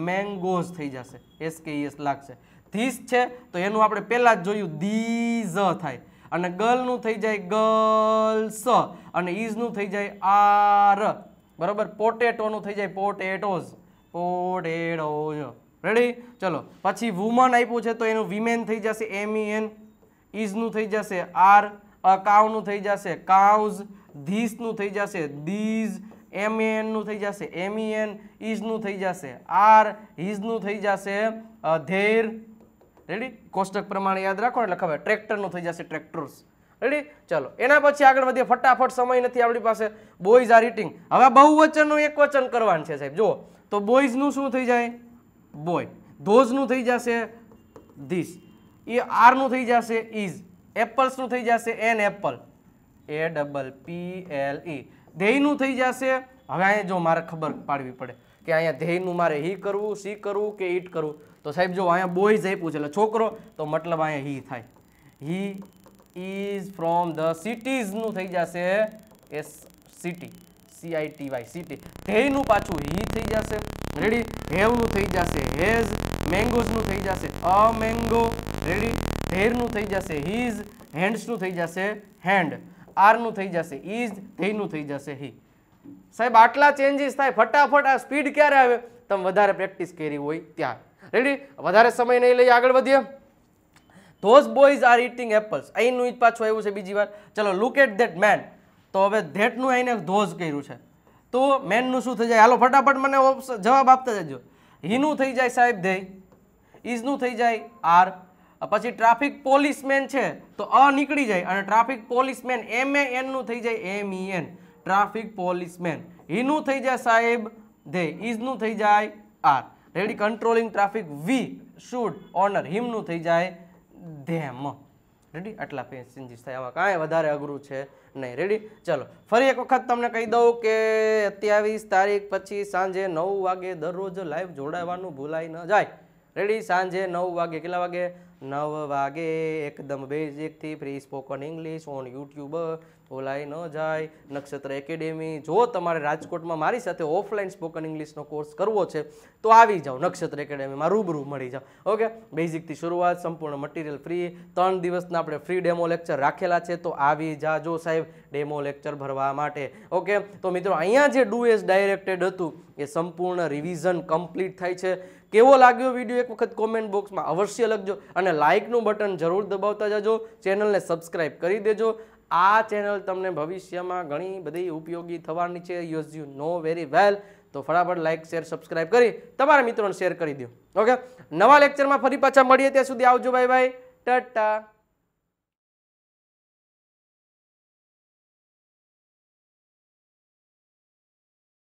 મેંગોઝ થઈ જશે એસ કે એસ લાગશે ધીસ છે તો એનું આપણે પહેલાં જ જોયું ધીઝ થાય અને ગર્લનું થઈ જાય ગર્લ્સ અને ઈઝનું થઈ જાય આર બરાબર પોટેટોનું થઈ જાય પોટેટોઝ પોટેટોઝ રેડી ચલો પછી વુમન આપ્યું છે તો એનું વિમેન થઈ જશે એન e ઈઝનું થઈ જશે આર અકાઉનું થઈ જશે કાઉઝ ધીસનું થઈ જશે ધીઝ એમ એનનું e થઈ જશે એમઈએન e ઈઝનું થઈ જશે આર હિઝનું થઈ જશે ધેર રેડી કોષ્ટક પ્રમાણે યાદ રાખો એટલે ખબર ટ્રેક્ટરનું થઈ જશે ટ્રેક્ટર્સ રેડી ચલો એના પછી આગળ વધીએ ફટાફટ સમય નથી આપણી પાસે બોયઝ આર ઇટિંગ હવે બહુવચનનું એક વચન કરવાનું છે સાહેબ જુઓ તો બોયઝનું શું થઈ જાય બોય ધોઝનું થઈ જશે ધીસ એ આરનું થઈ જશે ઇઝ એપલ્સનું થઈ જશે an apple A double P L E ધ્યેયનું થઈ જશે હવે અહીંયા જો મારે ખબર પાડવી પડે કે અહીંયા ધ્યેયનું મારે હી કરવું સી કરવું કે ઈટ કરવું તો સાહેબ જો અહીંયા બોયઝ આપ્યું છે એટલે છોકરો તો મતલબ અહીંયા હી થાય હી ઇઝ ફ્રોમ ધ સિટીઝનું થઈ જશે એ સિટી સીઆઈટીવાય સિટી ધ્યેયનું પાછું હી થઈ જશે રેડી હેવનું થઈ જશે હેઝ મેંગોઝનું થઈ જશે અ મેંગો રેડી ધેરનું થઈ જશે હિઝ હેન્ડ્સનું થઈ જશે હેન્ડ આરનું થઈ જશે ઇઝ ધ્યેયનું થઈ જશે હી સાહેબ આટલા ચેન્જીસ થાય ફટાફટ આ સ્પીડ ક્યારે આવે તમે વધારે પ્રેક્ટિસ કરી હોય ત્યાં રેડી વધારે સમય નહીં લઈ આગળ વધીએ those boys are eating apples અહીંનું જ પાછું એવું છે બીજી વાર ચલો લુક એટ ધેટ મેન તો હવે ધેટનું એને ધોઝ કર્યું છે તો મેનનું શું થઈ જાય હાલો ફટાફટ મને જવાબ આપતા જજો હીનું થઈ જાય સાહેબ ધ્યેય ઇઝનું થઈ જાય આર પછી ટ્રાફિક પોલીસમેન છે તો અ નીકળી જાય અને ટ્રાફિક પોલીસમેન એમ એ એનનું થઈ જાય M E N traffic policeman હીનું થઈ જાય સાહેબ ધ્યેય ઇઝનું થઈ જાય are ready controlling traffic we should honour હિમનું થઈ જાય ધેમ રેડી આટલા ચેન્જીસ થાય આવા કાંઈ વધારે અઘરું છે નહીં રેડી ચલો ફરી એક વખત તમને કહી દઉં કે અત્યાવીસ તારીખ પછી સાંજે નવ વાગે દરરોજ લાઈવ જોડાવાનું ભૂલાઈ ન જાય રેડી સાંજે નવ વાગે કેટલા વાગે નવ વાગે એકદમ બેઝિકથી free spoken English on YouTube ભૂલાઈ ન જાય નક્ષત્ર એકેડેમી જો તમારે રાજકોટમાં મારી સાથે ઓફલાઈન સ્પોકન ઇંગ્લિશનો કોર્સ કરવો છે તો આવી જાઓ નક્ષત્ર એકેડેમીમાં રૂબરૂ મળી જાઓ ઓકે બેઝિકથી શરૂઆત સંપૂર્ણ મટીરિયલ ફ્રી ત્રણ દિવસના આપણે ફ્રી ડેમો લેક્ચર રાખેલા છે તો આવી જાજો સાહેબ ડેમો લેક્ચર ભરવા માટે ઓકે તો મિત્રો અહીંયા જે ડુએસ ડાયરેક્ટેડ હતું એ સંપૂર્ણ રિવિઝન કમ્પ્લીટ થાય છે કેવો લાગ્યો વિડીયો એક વખત કોમેન્ટ બોક્સમાં અવશ્ય લખજો અને લાઇકનું બટન જરૂર દબાવતા જજો ચેનલને સબસ્ક્રાઈબ કરી દેજો આ ચેનલ તમને ભવિષ્યમાં ઘણી બધી ઉપયોગી થવાની છે use you know very well તો ફટાફટ લાઇક શેર સબસ્ક્રાઇબ કરી તમારા મિત્રોને શેર કરી દો ઓકે નવા લેક્ચરમાં ફરી પાછા મળીએ ત્યાં સુધી આવજો બાય બાય ટાટા